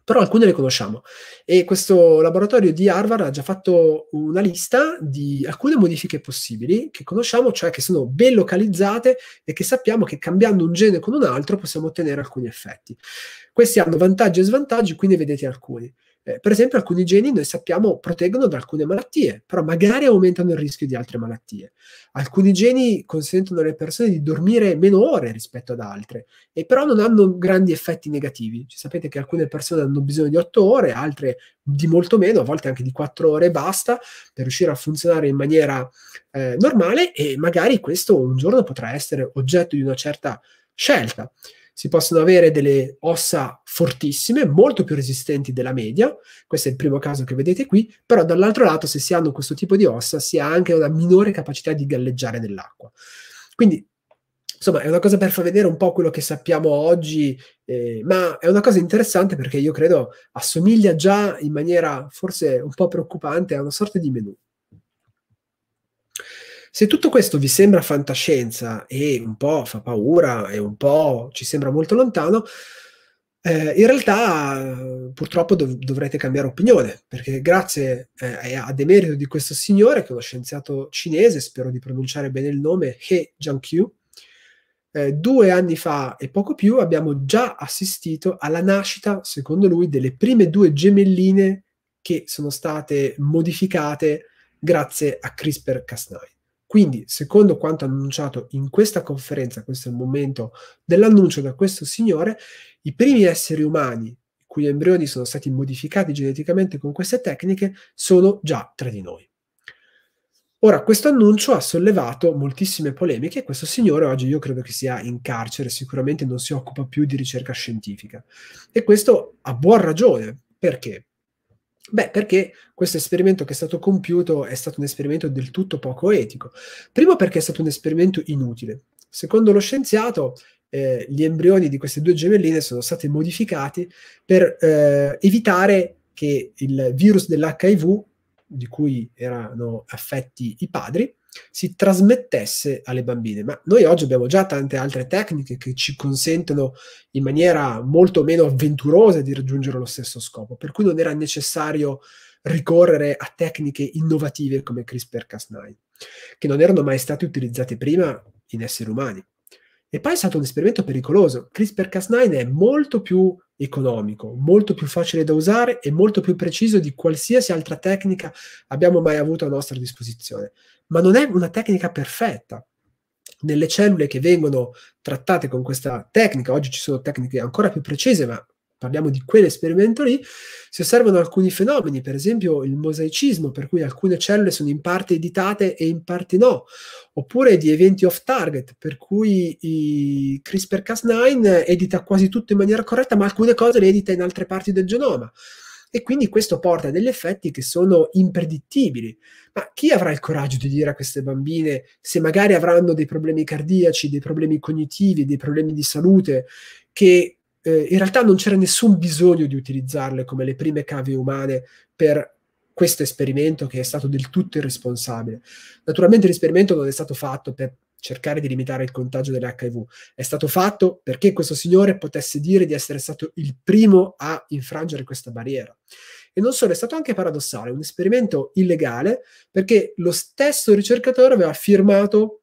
però alcune le conosciamo. E questo laboratorio di Harvard ha già fatto una lista di alcune modifiche possibili che conosciamo, cioè che sono ben localizzate e che sappiamo che cambiando un gene con un altro possiamo ottenere alcuni effetti. Questi hanno vantaggi e svantaggi, qui ne vedete alcuni. Eh, per esempio, alcuni geni noi sappiamo proteggono da alcune malattie, però magari aumentano il rischio di altre malattie. Alcuni geni consentono alle persone di dormire meno ore rispetto ad altre, e però non hanno grandi effetti negativi. Cioè, sapete che alcune persone hanno bisogno di 8 ore, altre di molto meno, a volte anche di 4 ore e basta, per riuscire a funzionare in maniera eh, normale, e magari questo un giorno potrà essere oggetto di una certa scelta si possono avere delle ossa fortissime, molto più resistenti della media, questo è il primo caso che vedete qui, però dall'altro lato se si hanno questo tipo di ossa si ha anche una minore capacità di galleggiare nell'acqua. Quindi insomma è una cosa per far vedere un po' quello che sappiamo oggi, eh, ma è una cosa interessante perché io credo assomiglia già in maniera forse un po' preoccupante a una sorta di menù. Se tutto questo vi sembra fantascienza e un po' fa paura e un po' ci sembra molto lontano, eh, in realtà purtroppo dov- dovrete cambiare opinione, perché grazie eh, a demerito di questo signore, che è uno scienziato cinese, spero di pronunciare bene il nome, He Jiangqiu, eh, due anni fa e poco più abbiamo già assistito alla nascita, secondo lui, delle prime due gemelline che sono state modificate grazie a CRISPR-Cas9. Quindi, secondo quanto annunciato in questa conferenza, questo è il momento dell'annuncio da questo signore, i primi esseri umani i cui embrioni sono stati modificati geneticamente con queste tecniche sono già tra di noi. Ora, questo annuncio ha sollevato moltissime polemiche e questo signore oggi io credo che sia in carcere, sicuramente non si occupa più di ricerca scientifica. E questo a buon ragione, perché? Beh, perché questo esperimento che è stato compiuto è stato un esperimento del tutto poco etico. Primo perché è stato un esperimento inutile. Secondo lo scienziato, eh, gli embrioni di queste due gemelline sono stati modificati per eh, evitare che il virus dell'HIV, di cui erano affetti i padri, si trasmettesse alle bambine. Ma noi oggi abbiamo già tante altre tecniche che ci consentono in maniera molto meno avventurosa di raggiungere lo stesso scopo, per cui non era necessario ricorrere a tecniche innovative come CRISPR-Cas9, che non erano mai state utilizzate prima in esseri umani. E poi è stato un esperimento pericoloso. CRISPR-Cas9 è molto più economico, molto più facile da usare e molto più preciso di qualsiasi altra tecnica abbiamo mai avuto a nostra disposizione ma non è una tecnica perfetta. Nelle cellule che vengono trattate con questa tecnica, oggi ci sono tecniche ancora più precise, ma parliamo di quell'esperimento lì, si osservano alcuni fenomeni, per esempio il mosaicismo, per cui alcune cellule sono in parte editate e in parte no, oppure di eventi off target, per cui i CRISPR-Cas9 edita quasi tutto in maniera corretta, ma alcune cose le edita in altre parti del genoma e quindi questo porta a degli effetti che sono impredittibili. Ma chi avrà il coraggio di dire a queste bambine se magari avranno dei problemi cardiaci, dei problemi cognitivi, dei problemi di salute, che eh, in realtà non c'era nessun bisogno di utilizzarle come le prime cave umane per questo esperimento che è stato del tutto irresponsabile. Naturalmente l'esperimento non è stato fatto per cercare di limitare il contagio dell'HIV. È stato fatto perché questo signore potesse dire di essere stato il primo a infrangere questa barriera. E non solo, è stato anche paradossale, un esperimento illegale perché lo stesso ricercatore aveva firmato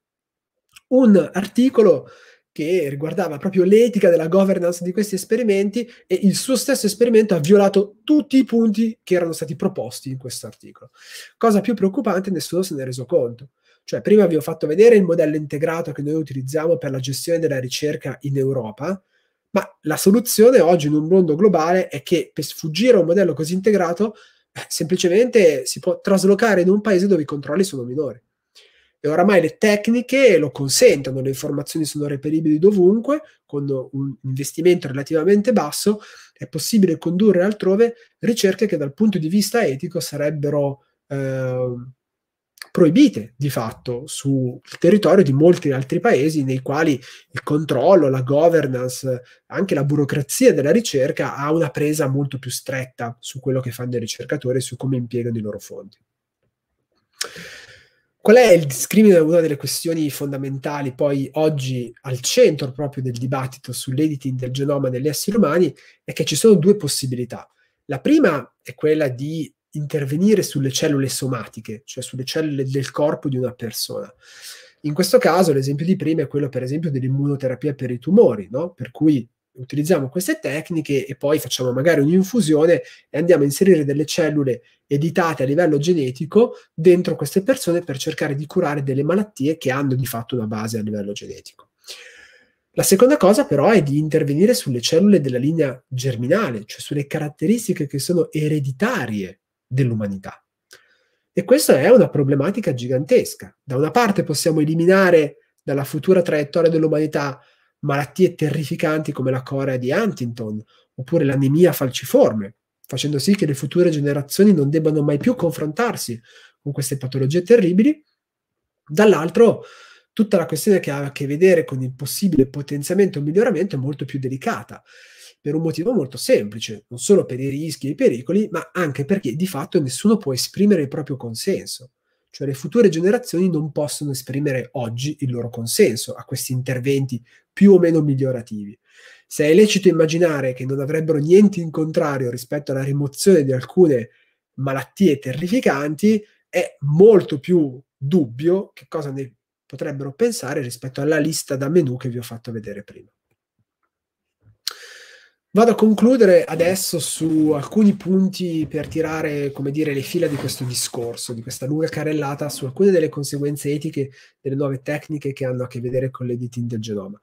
un articolo che riguardava proprio l'etica della governance di questi esperimenti e il suo stesso esperimento ha violato tutti i punti che erano stati proposti in questo articolo. Cosa più preoccupante, nessuno se ne è reso conto. Cioè, prima vi ho fatto vedere il modello integrato che noi utilizziamo per la gestione della ricerca in Europa, ma la soluzione oggi in un mondo globale è che per sfuggire a un modello così integrato, eh, semplicemente si può traslocare in un paese dove i controlli sono minori. E oramai le tecniche lo consentono, le informazioni sono reperibili dovunque, con un investimento relativamente basso è possibile condurre altrove ricerche che dal punto di vista etico sarebbero... Eh, proibite di fatto sul territorio di molti altri paesi nei quali il controllo, la governance, anche la burocrazia della ricerca ha una presa molto più stretta su quello che fanno i ricercatori e su come impiegano i loro fondi. Qual è il discrimine? Una delle questioni fondamentali poi oggi al centro proprio del dibattito sull'editing del genoma degli esseri umani è che ci sono due possibilità. La prima è quella di intervenire sulle cellule somatiche, cioè sulle cellule del corpo di una persona. In questo caso l'esempio di prima è quello per esempio dell'immunoterapia per i tumori, no? per cui utilizziamo queste tecniche e poi facciamo magari un'infusione e andiamo a inserire delle cellule editate a livello genetico dentro queste persone per cercare di curare delle malattie che hanno di fatto una base a livello genetico. La seconda cosa però è di intervenire sulle cellule della linea germinale, cioè sulle caratteristiche che sono ereditarie dell'umanità. E questa è una problematica gigantesca. Da una parte possiamo eliminare dalla futura traiettoria dell'umanità malattie terrificanti come la corea di Huntington oppure l'anemia falciforme, facendo sì che le future generazioni non debbano mai più confrontarsi con queste patologie terribili. Dall'altro, tutta la questione che ha a che vedere con il possibile potenziamento o miglioramento è molto più delicata per un motivo molto semplice, non solo per i rischi e i pericoli, ma anche perché di fatto nessuno può esprimere il proprio consenso. Cioè le future generazioni non possono esprimere oggi il loro consenso a questi interventi più o meno migliorativi. Se è lecito immaginare che non avrebbero niente in contrario rispetto alla rimozione di alcune malattie terrificanti, è molto più dubbio che cosa ne potrebbero pensare rispetto alla lista da menu che vi ho fatto vedere prima. Vado a concludere adesso su alcuni punti per tirare, come dire, le fila di questo discorso, di questa lunga carrellata su alcune delle conseguenze etiche delle nuove tecniche che hanno a che vedere con l'editing del genoma.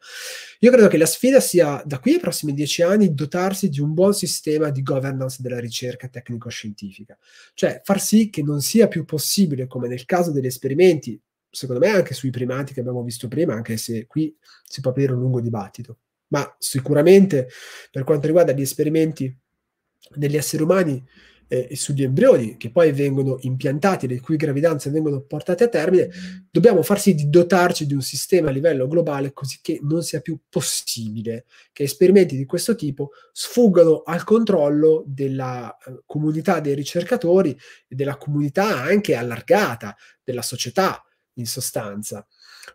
Io credo che la sfida sia, da qui ai prossimi dieci anni, dotarsi di un buon sistema di governance della ricerca tecnico-scientifica, cioè far sì che non sia più possibile, come nel caso degli esperimenti, secondo me anche sui primati che abbiamo visto prima, anche se qui si può aprire un lungo dibattito ma sicuramente per quanto riguarda gli esperimenti negli esseri umani eh, e sugli embrioni che poi vengono impiantati, le cui gravidanze vengono portate a termine, dobbiamo far sì di dotarci di un sistema a livello globale così che non sia più possibile che esperimenti di questo tipo sfuggano al controllo della eh, comunità dei ricercatori e della comunità anche allargata della società in sostanza,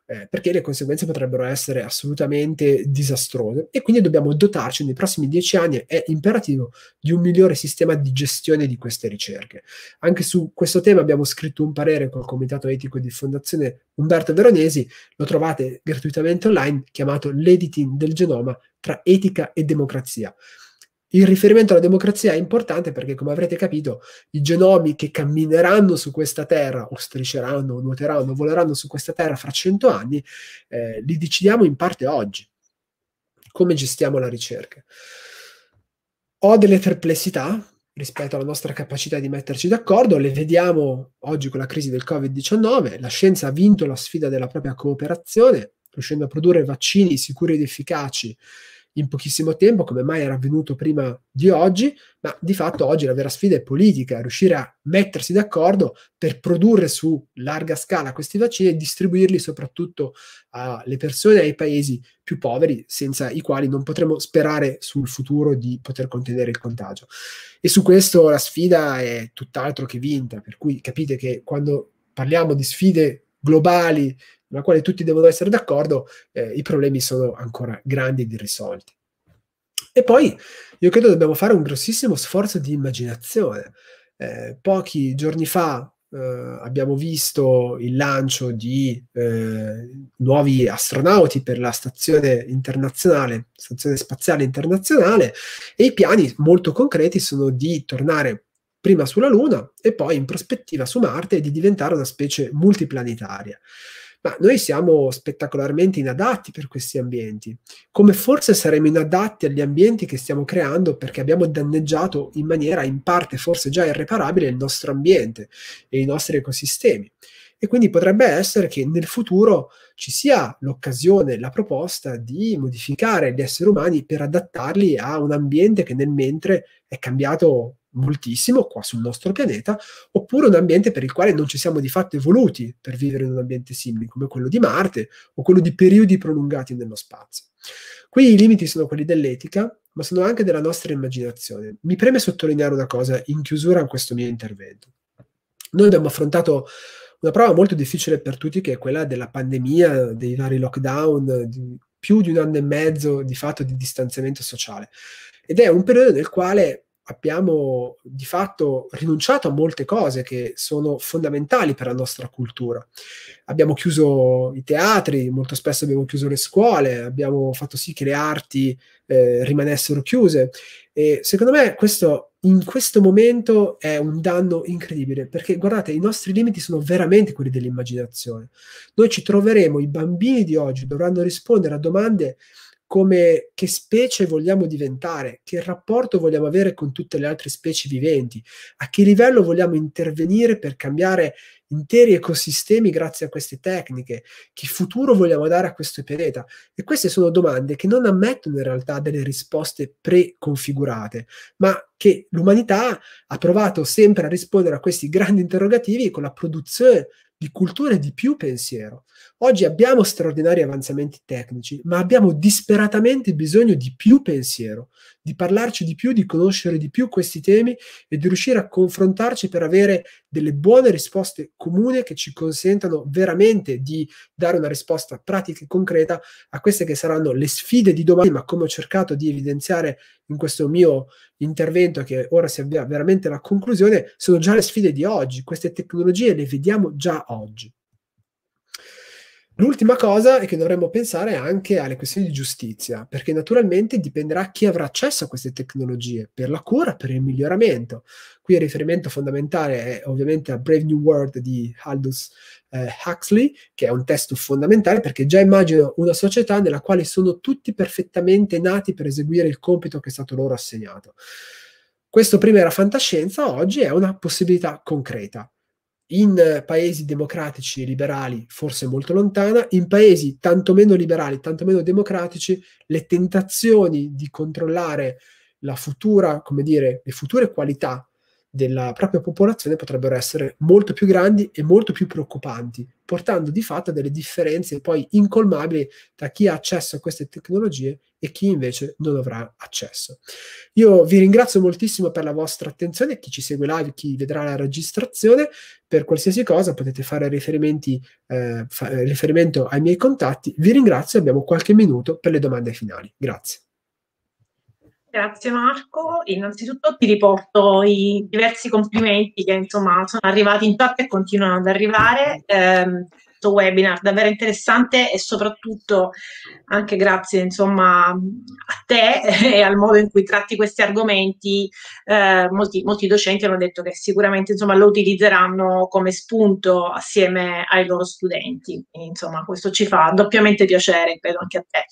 eh, perché le conseguenze potrebbero essere assolutamente disastrose e quindi dobbiamo dotarci nei prossimi dieci anni, è imperativo, di un migliore sistema di gestione di queste ricerche. Anche su questo tema abbiamo scritto un parere col Comitato Etico di Fondazione Umberto Veronesi, lo trovate gratuitamente online, chiamato L'editing del genoma tra etica e democrazia. Il riferimento alla democrazia è importante perché, come avrete capito, i genomi che cammineranno su questa terra, o strisceranno, o nuoteranno, o voleranno su questa terra fra cento anni, eh, li decidiamo in parte oggi. Come gestiamo la ricerca? Ho delle perplessità rispetto alla nostra capacità di metterci d'accordo, le vediamo oggi con la crisi del Covid-19, la scienza ha vinto la sfida della propria cooperazione, riuscendo a produrre vaccini sicuri ed efficaci in pochissimo tempo, come mai era avvenuto prima di oggi, ma di fatto oggi la vera sfida è politica, riuscire a mettersi d'accordo per produrre su larga scala questi vaccini e distribuirli soprattutto alle persone e ai paesi più poveri, senza i quali non potremo sperare sul futuro di poter contenere il contagio. E su questo la sfida è tutt'altro che vinta, per cui capite che quando parliamo di sfide globali sulla quale tutti devono essere d'accordo, eh, i problemi sono ancora grandi ed irrisolti. E poi io credo dobbiamo fare un grossissimo sforzo di immaginazione. Eh, pochi giorni fa Uh, abbiamo visto il lancio di uh, nuovi astronauti per la stazione internazionale, stazione spaziale internazionale, e i piani molto concreti sono di tornare prima sulla Luna e poi in prospettiva su Marte e di diventare una specie multiplanetaria ma noi siamo spettacolarmente inadatti per questi ambienti, come forse saremo inadatti agli ambienti che stiamo creando perché abbiamo danneggiato in maniera in parte forse già irreparabile il nostro ambiente e i nostri ecosistemi. E quindi potrebbe essere che nel futuro ci sia l'occasione, la proposta di modificare gli esseri umani per adattarli a un ambiente che nel mentre è cambiato moltissimo qua sul nostro pianeta, oppure un ambiente per il quale non ci siamo di fatto evoluti per vivere in un ambiente simile, come quello di Marte o quello di periodi prolungati nello spazio. Qui i limiti sono quelli dell'etica, ma sono anche della nostra immaginazione. Mi preme sottolineare una cosa in chiusura a questo mio intervento. Noi abbiamo affrontato una prova molto difficile per tutti, che è quella della pandemia, dei vari lockdown, di più di un anno e mezzo di fatto di distanziamento sociale. Ed è un periodo nel quale abbiamo di fatto rinunciato a molte cose che sono fondamentali per la nostra cultura. Abbiamo chiuso i teatri, molto spesso abbiamo chiuso le scuole, abbiamo fatto sì che le arti eh, rimanessero chiuse e secondo me questo in questo momento è un danno incredibile perché guardate i nostri limiti sono veramente quelli dell'immaginazione. Noi ci troveremo, i bambini di oggi dovranno rispondere a domande come che specie vogliamo diventare, che rapporto vogliamo avere con tutte le altre specie viventi, a che livello vogliamo intervenire per cambiare interi ecosistemi grazie a queste tecniche, che futuro vogliamo dare a questo pianeta. E queste sono domande che non ammettono in realtà delle risposte preconfigurate, ma che l'umanità ha provato sempre a rispondere a questi grandi interrogativi con la produzione di cultura e di più pensiero. Oggi abbiamo straordinari avanzamenti tecnici, ma abbiamo disperatamente bisogno di più pensiero, di parlarci di più, di conoscere di più questi temi e di riuscire a confrontarci per avere delle buone risposte comune che ci consentano veramente di dare una risposta pratica e concreta a queste che saranno le sfide di domani, ma come ho cercato di evidenziare in questo mio intervento che ora si avvia veramente alla conclusione, sono già le sfide di oggi, queste tecnologie le vediamo già oggi. L'ultima cosa è che dovremmo pensare anche alle questioni di giustizia, perché naturalmente dipenderà chi avrà accesso a queste tecnologie per la cura, per il miglioramento. Qui il riferimento fondamentale è ovviamente a Brave New World di Aldous eh, Huxley, che è un testo fondamentale perché già immagino una società nella quale sono tutti perfettamente nati per eseguire il compito che è stato loro assegnato. Questo prima era fantascienza, oggi è una possibilità concreta in paesi democratici e liberali forse molto lontana, in paesi tanto meno liberali, tanto meno democratici, le tentazioni di controllare la futura, come dire, le future qualità della propria popolazione potrebbero essere molto più grandi e molto più preoccupanti, portando di fatto a delle differenze poi incolmabili tra chi ha accesso a queste tecnologie e chi invece non avrà accesso. Io vi ringrazio moltissimo per la vostra attenzione, chi ci segue live, chi vedrà la registrazione, per qualsiasi cosa potete fare riferimenti, eh, fa- riferimento ai miei contatti, vi ringrazio e abbiamo qualche minuto per le domande finali. Grazie. Grazie Marco, innanzitutto ti riporto i diversi complimenti che insomma sono arrivati in chat e continuano ad arrivare. Eh, questo webinar davvero interessante e soprattutto anche grazie insomma a te e al modo in cui tratti questi argomenti. Eh, molti, molti, docenti hanno detto che sicuramente insomma, lo utilizzeranno come spunto assieme ai loro studenti. Quindi, insomma questo ci fa doppiamente piacere, credo anche a te.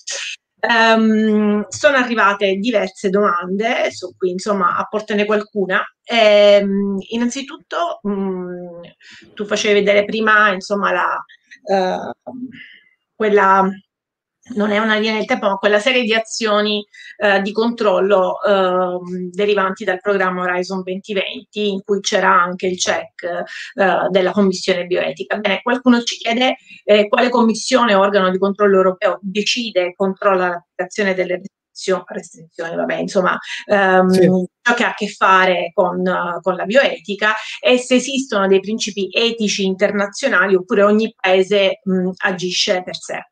Um, sono arrivate diverse domande, su qui insomma apportene qualcuna. E, ehm, innanzitutto mh, mm, tu facevi vedere prima insomma la, uh, quella non è una linea del tempo, ma quella serie di azioni eh, di controllo eh, derivanti dal programma Horizon 2020, in cui c'era anche il check eh, della Commissione bioetica. Bene, qualcuno ci chiede eh, quale commissione o organo di controllo europeo decide e controlla l'applicazione delle restrizioni, vabbè, insomma, ehm, sì. ciò che ha a che fare con, con, la bioetica e se esistono dei principi etici internazionali oppure ogni paese mh, agisce per sé.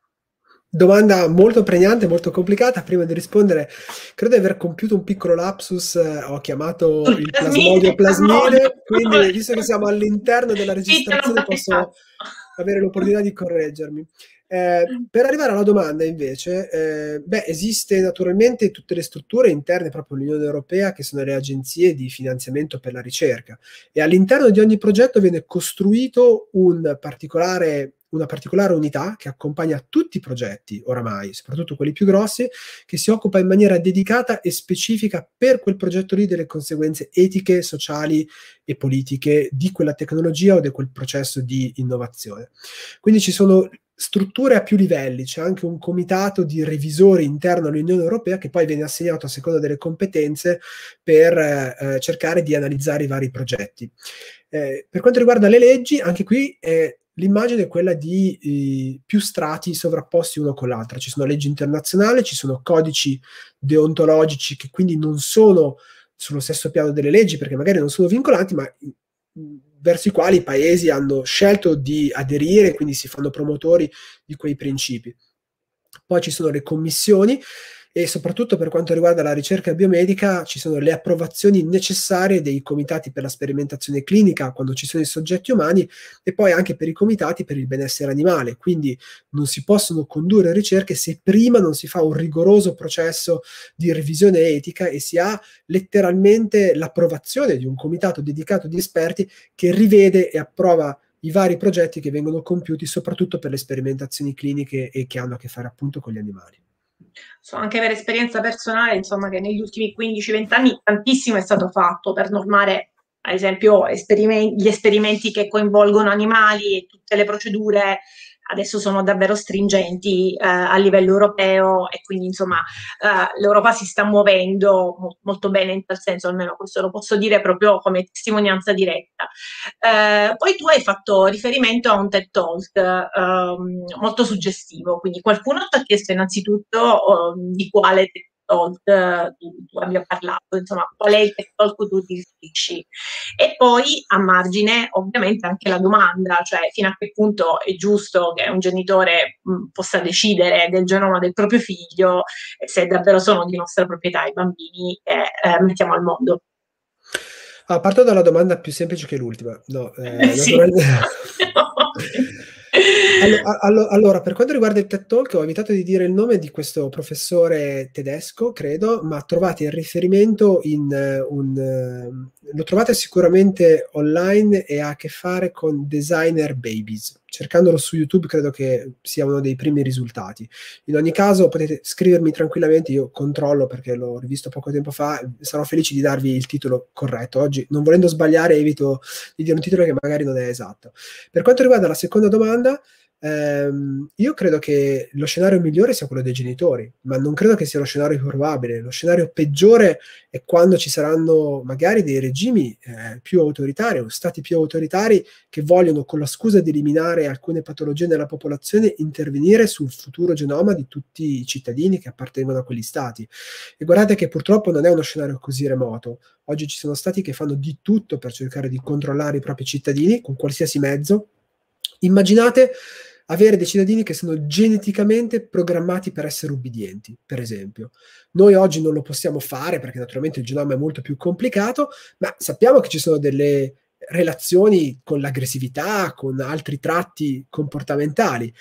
Domanda molto pregnante, molto complicata. Prima di rispondere, credo di aver compiuto un piccolo lapsus. Eh, ho chiamato il plasmodio plasmide. Quindi, visto che siamo all'interno della registrazione, posso avere l'opportunità di correggermi. Eh, per arrivare alla domanda, invece, eh, beh, esiste naturalmente tutte le strutture interne proprio all'Unione Europea che sono le agenzie di finanziamento per la ricerca e all'interno di ogni progetto viene costruito un particolare una particolare unità che accompagna tutti i progetti oramai, soprattutto quelli più grossi, che si occupa in maniera dedicata e specifica per quel progetto lì delle conseguenze etiche, sociali e politiche di quella tecnologia o di quel processo di innovazione. Quindi ci sono strutture a più livelli, c'è anche un comitato di revisori interno all'Unione Europea che poi viene assegnato a seconda delle competenze per eh, cercare di analizzare i vari progetti. Eh, per quanto riguarda le leggi, anche qui è L'immagine è quella di eh, più strati sovrapposti uno con l'altro. Ci sono leggi internazionali, ci sono codici deontologici che quindi non sono sullo stesso piano delle leggi perché magari non sono vincolanti, ma mm, verso i quali i paesi hanno scelto di aderire, quindi si fanno promotori di quei principi. Poi ci sono le commissioni e soprattutto per quanto riguarda la ricerca biomedica ci sono le approvazioni necessarie dei comitati per la sperimentazione clinica quando ci sono i soggetti umani e poi anche per i comitati per il benessere animale, quindi non si possono condurre ricerche se prima non si fa un rigoroso processo di revisione etica e si ha letteralmente l'approvazione di un comitato dedicato di esperti che rivede e approva i vari progetti che vengono compiuti soprattutto per le sperimentazioni cliniche e che hanno a che fare appunto con gli animali so anche per esperienza personale, insomma, che negli ultimi 15-20 anni tantissimo è stato fatto per normare, ad esempio, esperimenti, gli esperimenti che coinvolgono animali e tutte le procedure adesso sono davvero stringenti eh, a livello europeo e quindi insomma eh, l'Europa si sta muovendo mo- molto bene in tal senso, almeno questo lo posso dire proprio come testimonianza diretta. Eh, poi tu hai fatto riferimento a un TED Talk ehm, molto suggestivo, quindi qualcuno ti ha chiesto innanzitutto oh, di quale TED threshold eh, tu, tu abbia parlato, insomma qual è il threshold che tu definisci. E poi a margine ovviamente anche la domanda, cioè fino a che punto è giusto che un genitore mh, possa decidere del genoma del proprio figlio se davvero sono di nostra proprietà i bambini che eh, eh, mettiamo al mondo. Ah, parto dalla domanda più semplice che l'ultima. No, eh, sì. naturalmente... Allora, allora, per quanto riguarda il TED Talk, ho evitato di dire il nome di questo professore tedesco, credo, ma trovate il riferimento in uh, un... Uh, lo trovate sicuramente online e ha a che fare con Designer Babies. Cercandolo su YouTube credo che sia uno dei primi risultati. In ogni caso potete scrivermi tranquillamente, io controllo perché l'ho rivisto poco tempo fa, sarò felice di darvi il titolo corretto. Oggi, non volendo sbagliare, evito di dire un titolo che magari non è esatto. Per quanto riguarda la seconda domanda, Ehm, io credo che lo scenario migliore sia quello dei genitori, ma non credo che sia lo scenario più probabile. Lo scenario peggiore è quando ci saranno magari dei regimi eh, più autoritari o stati più autoritari che vogliono, con la scusa di eliminare alcune patologie nella popolazione, intervenire sul futuro genoma di tutti i cittadini che appartengono a quegli stati. E guardate che purtroppo non è uno scenario così remoto. Oggi ci sono stati che fanno di tutto per cercare di controllare i propri cittadini con qualsiasi mezzo. Immaginate avere dei cittadini che sono geneticamente programmati per essere ubbidienti, per esempio. Noi oggi non lo possiamo fare perché naturalmente il genoma è molto più complicato, ma sappiamo che ci sono delle relazioni con l'aggressività, con altri tratti comportamentali.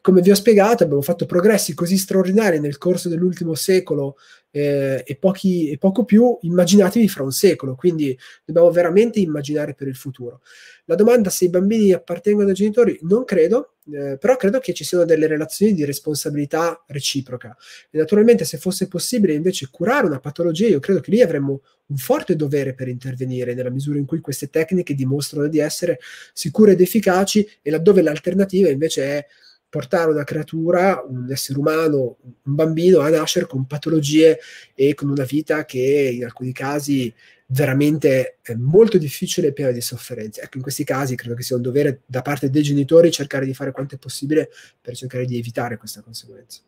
Come vi ho spiegato, abbiamo fatto progressi così straordinari nel corso dell'ultimo secolo eh, e, pochi, e poco più, immaginatevi fra un secolo, quindi dobbiamo veramente immaginare per il futuro. La domanda se i bambini appartengono ai genitori non credo, eh, però credo che ci siano delle relazioni di responsabilità reciproca. E naturalmente, se fosse possibile invece curare una patologia, io credo che lì avremmo un forte dovere per intervenire, nella misura in cui queste tecniche dimostrano di essere sicure ed efficaci, e laddove l'alternativa invece è portare una creatura, un essere umano, un bambino a nascere con patologie e con una vita che in alcuni casi veramente è molto difficile e piena di sofferenze. Ecco, in questi casi credo che sia un dovere da parte dei genitori cercare di fare quanto è possibile per cercare di evitare questa conseguenza.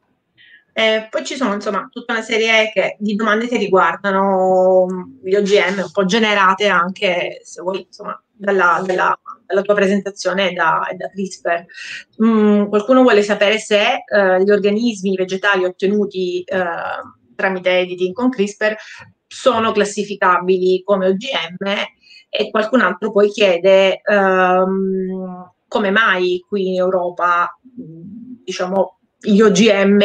Eh, poi ci sono insomma tutta una serie che, di domande che riguardano gli OGM, un po' generate anche se vuoi insomma dalla, dalla, dalla tua presentazione e da, da, CRISPR. Mm, qualcuno vuole sapere se eh, gli organismi vegetali ottenuti eh, tramite editing con CRISPR sono classificabili come OGM e qualcun altro poi chiede ehm, come mai qui in Europa mm, diciamo, gli OGM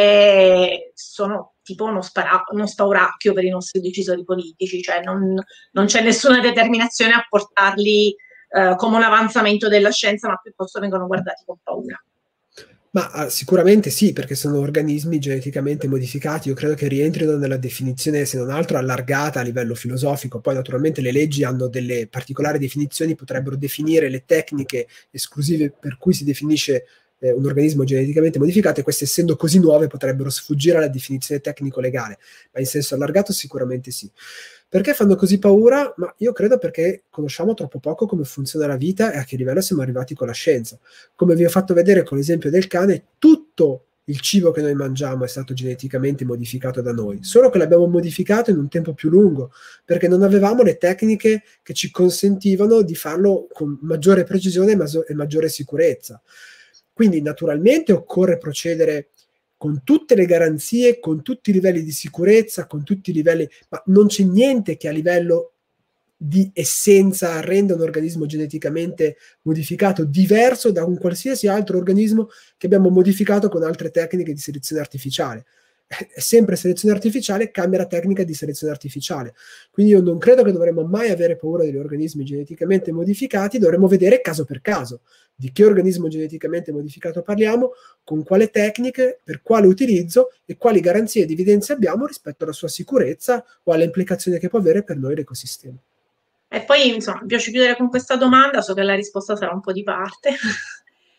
sono tipo uno, spara- uno spauracchio per i nostri decisori politici, cioè non, non c'è nessuna determinazione a portarli eh, come un avanzamento della scienza, ma piuttosto vengono guardati con paura. Ma ah, sicuramente sì, perché sono organismi geneticamente modificati, io credo che rientrino nella definizione, se non altro, allargata a livello filosofico. Poi naturalmente le leggi hanno delle particolari definizioni, potrebbero definire le tecniche esclusive per cui si definisce eh, un organismo geneticamente modificato e queste essendo così nuove potrebbero sfuggire alla definizione tecnico-legale, ma in senso allargato sicuramente sì. Perché fanno così paura? Ma io credo perché conosciamo troppo poco come funziona la vita e a che livello siamo arrivati con la scienza. Come vi ho fatto vedere con l'esempio del cane, tutto il cibo che noi mangiamo è stato geneticamente modificato da noi, solo che l'abbiamo modificato in un tempo più lungo, perché non avevamo le tecniche che ci consentivano di farlo con maggiore precisione e maggiore sicurezza. Quindi naturalmente occorre procedere con tutte le garanzie, con tutti i livelli di sicurezza, con tutti i livelli, ma non c'è niente che a livello di essenza renda un organismo geneticamente modificato diverso da un qualsiasi altro organismo che abbiamo modificato con altre tecniche di selezione artificiale sempre selezione artificiale, cambia la tecnica di selezione artificiale. Quindi io non credo che dovremmo mai avere paura degli organismi geneticamente modificati, dovremmo vedere caso per caso di che organismo geneticamente modificato parliamo, con quale tecniche, per quale utilizzo e quali garanzie ed evidenze abbiamo rispetto alla sua sicurezza o alle implicazioni che può avere per noi l'ecosistema. E poi, insomma, mi piace chiudere con questa domanda, so che la risposta sarà un po' di parte.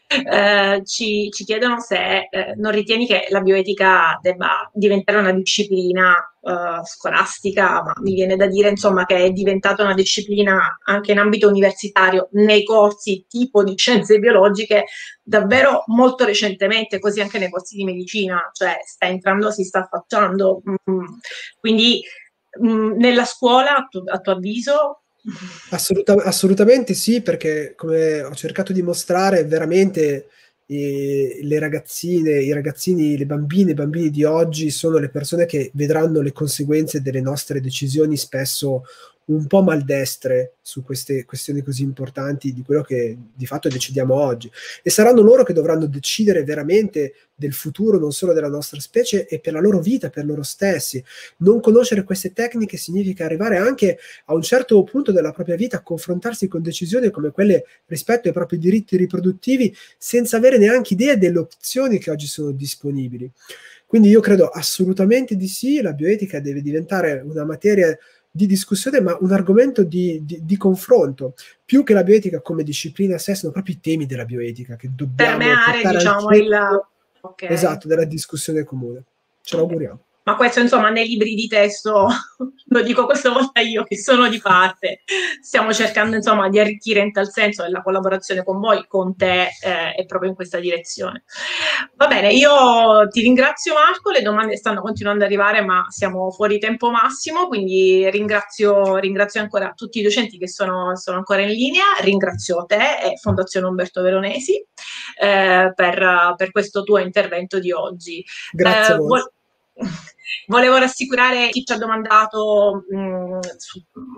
Eh, ci, ci, chiedono se eh, non ritieni che la bioetica debba diventare una disciplina eh, scolastica, ma mi viene da dire insomma che è diventata una disciplina anche in ambito universitario nei corsi tipo di scienze biologiche davvero molto recentemente, così anche nei corsi di medicina, cioè sta entrando, si sta affacciando. Mm, mm. Quindi mh, mm, nella scuola, a tuo, a tuo avviso, Assoluta, assolutamente sì, perché come ho cercato di mostrare, veramente eh, le ragazzine, i ragazzini, le bambine, i bambini di oggi sono le persone che vedranno le conseguenze delle nostre decisioni spesso un po' maldestre su queste questioni così importanti di quello che di fatto decidiamo oggi. E saranno loro che dovranno decidere veramente del futuro, non solo della nostra specie, e per la loro vita, per loro stessi. Non conoscere queste tecniche significa arrivare anche a un certo punto della propria vita a confrontarsi con decisioni come quelle rispetto ai propri diritti riproduttivi, senza avere neanche idea delle opzioni che oggi sono disponibili. Quindi io credo assolutamente di sì, la bioetica deve diventare una materia di discussione, ma un argomento di, di, di, confronto. Più che la bioetica come disciplina a sé, sono proprio i temi della bioetica che dobbiamo Permeare, diciamo, il... okay. esatto, della discussione comune. Ce l'auguriamo ma questo insomma nei libri di testo, lo dico questa volta io che sono di parte, stiamo cercando insomma di arricchire in tal senso la collaborazione con voi, con te eh, è proprio in questa direzione. Va bene, io ti ringrazio Marco, le domande stanno continuando ad arrivare ma siamo fuori tempo massimo, quindi ringrazio, ringrazio ancora tutti i docenti che sono, sono, ancora in linea, ringrazio te e Fondazione Umberto Veronesi eh, per, per, questo tuo intervento di oggi. Grazie eh, a voi. Eh, Vo- Volevo rassicurare chi ci ha domandato mh, mm,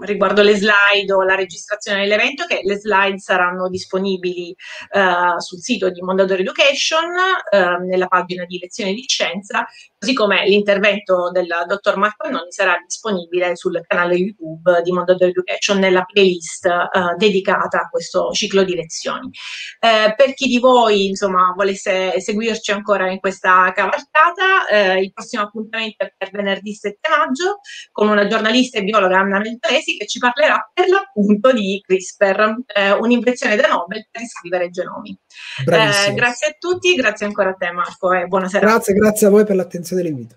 riguardo le slide o la registrazione dell'evento che le slide saranno disponibili uh, sul sito di Mondadori Education, uh, nella pagina di lezione di scienza, così come l'intervento del dottor Marco Annoni sarà disponibile sul canale YouTube di Mondadori Education nella playlist uh, dedicata a questo ciclo di lezioni. Eh, per chi di voi insomma, volesse seguirci ancora in questa cavalcata, il prossimo appuntamento per venerdì 7 maggio con una giornalista e biologa Anna Meltesi che ci parlerà per l'appunto di CRISPR, eh, un'invenzione da Nobel per riscrivere genomi. Eh, grazie a tutti, grazie ancora a te Marco e buonasera. Grazie, grazie a voi per l'attenzione dell'invito.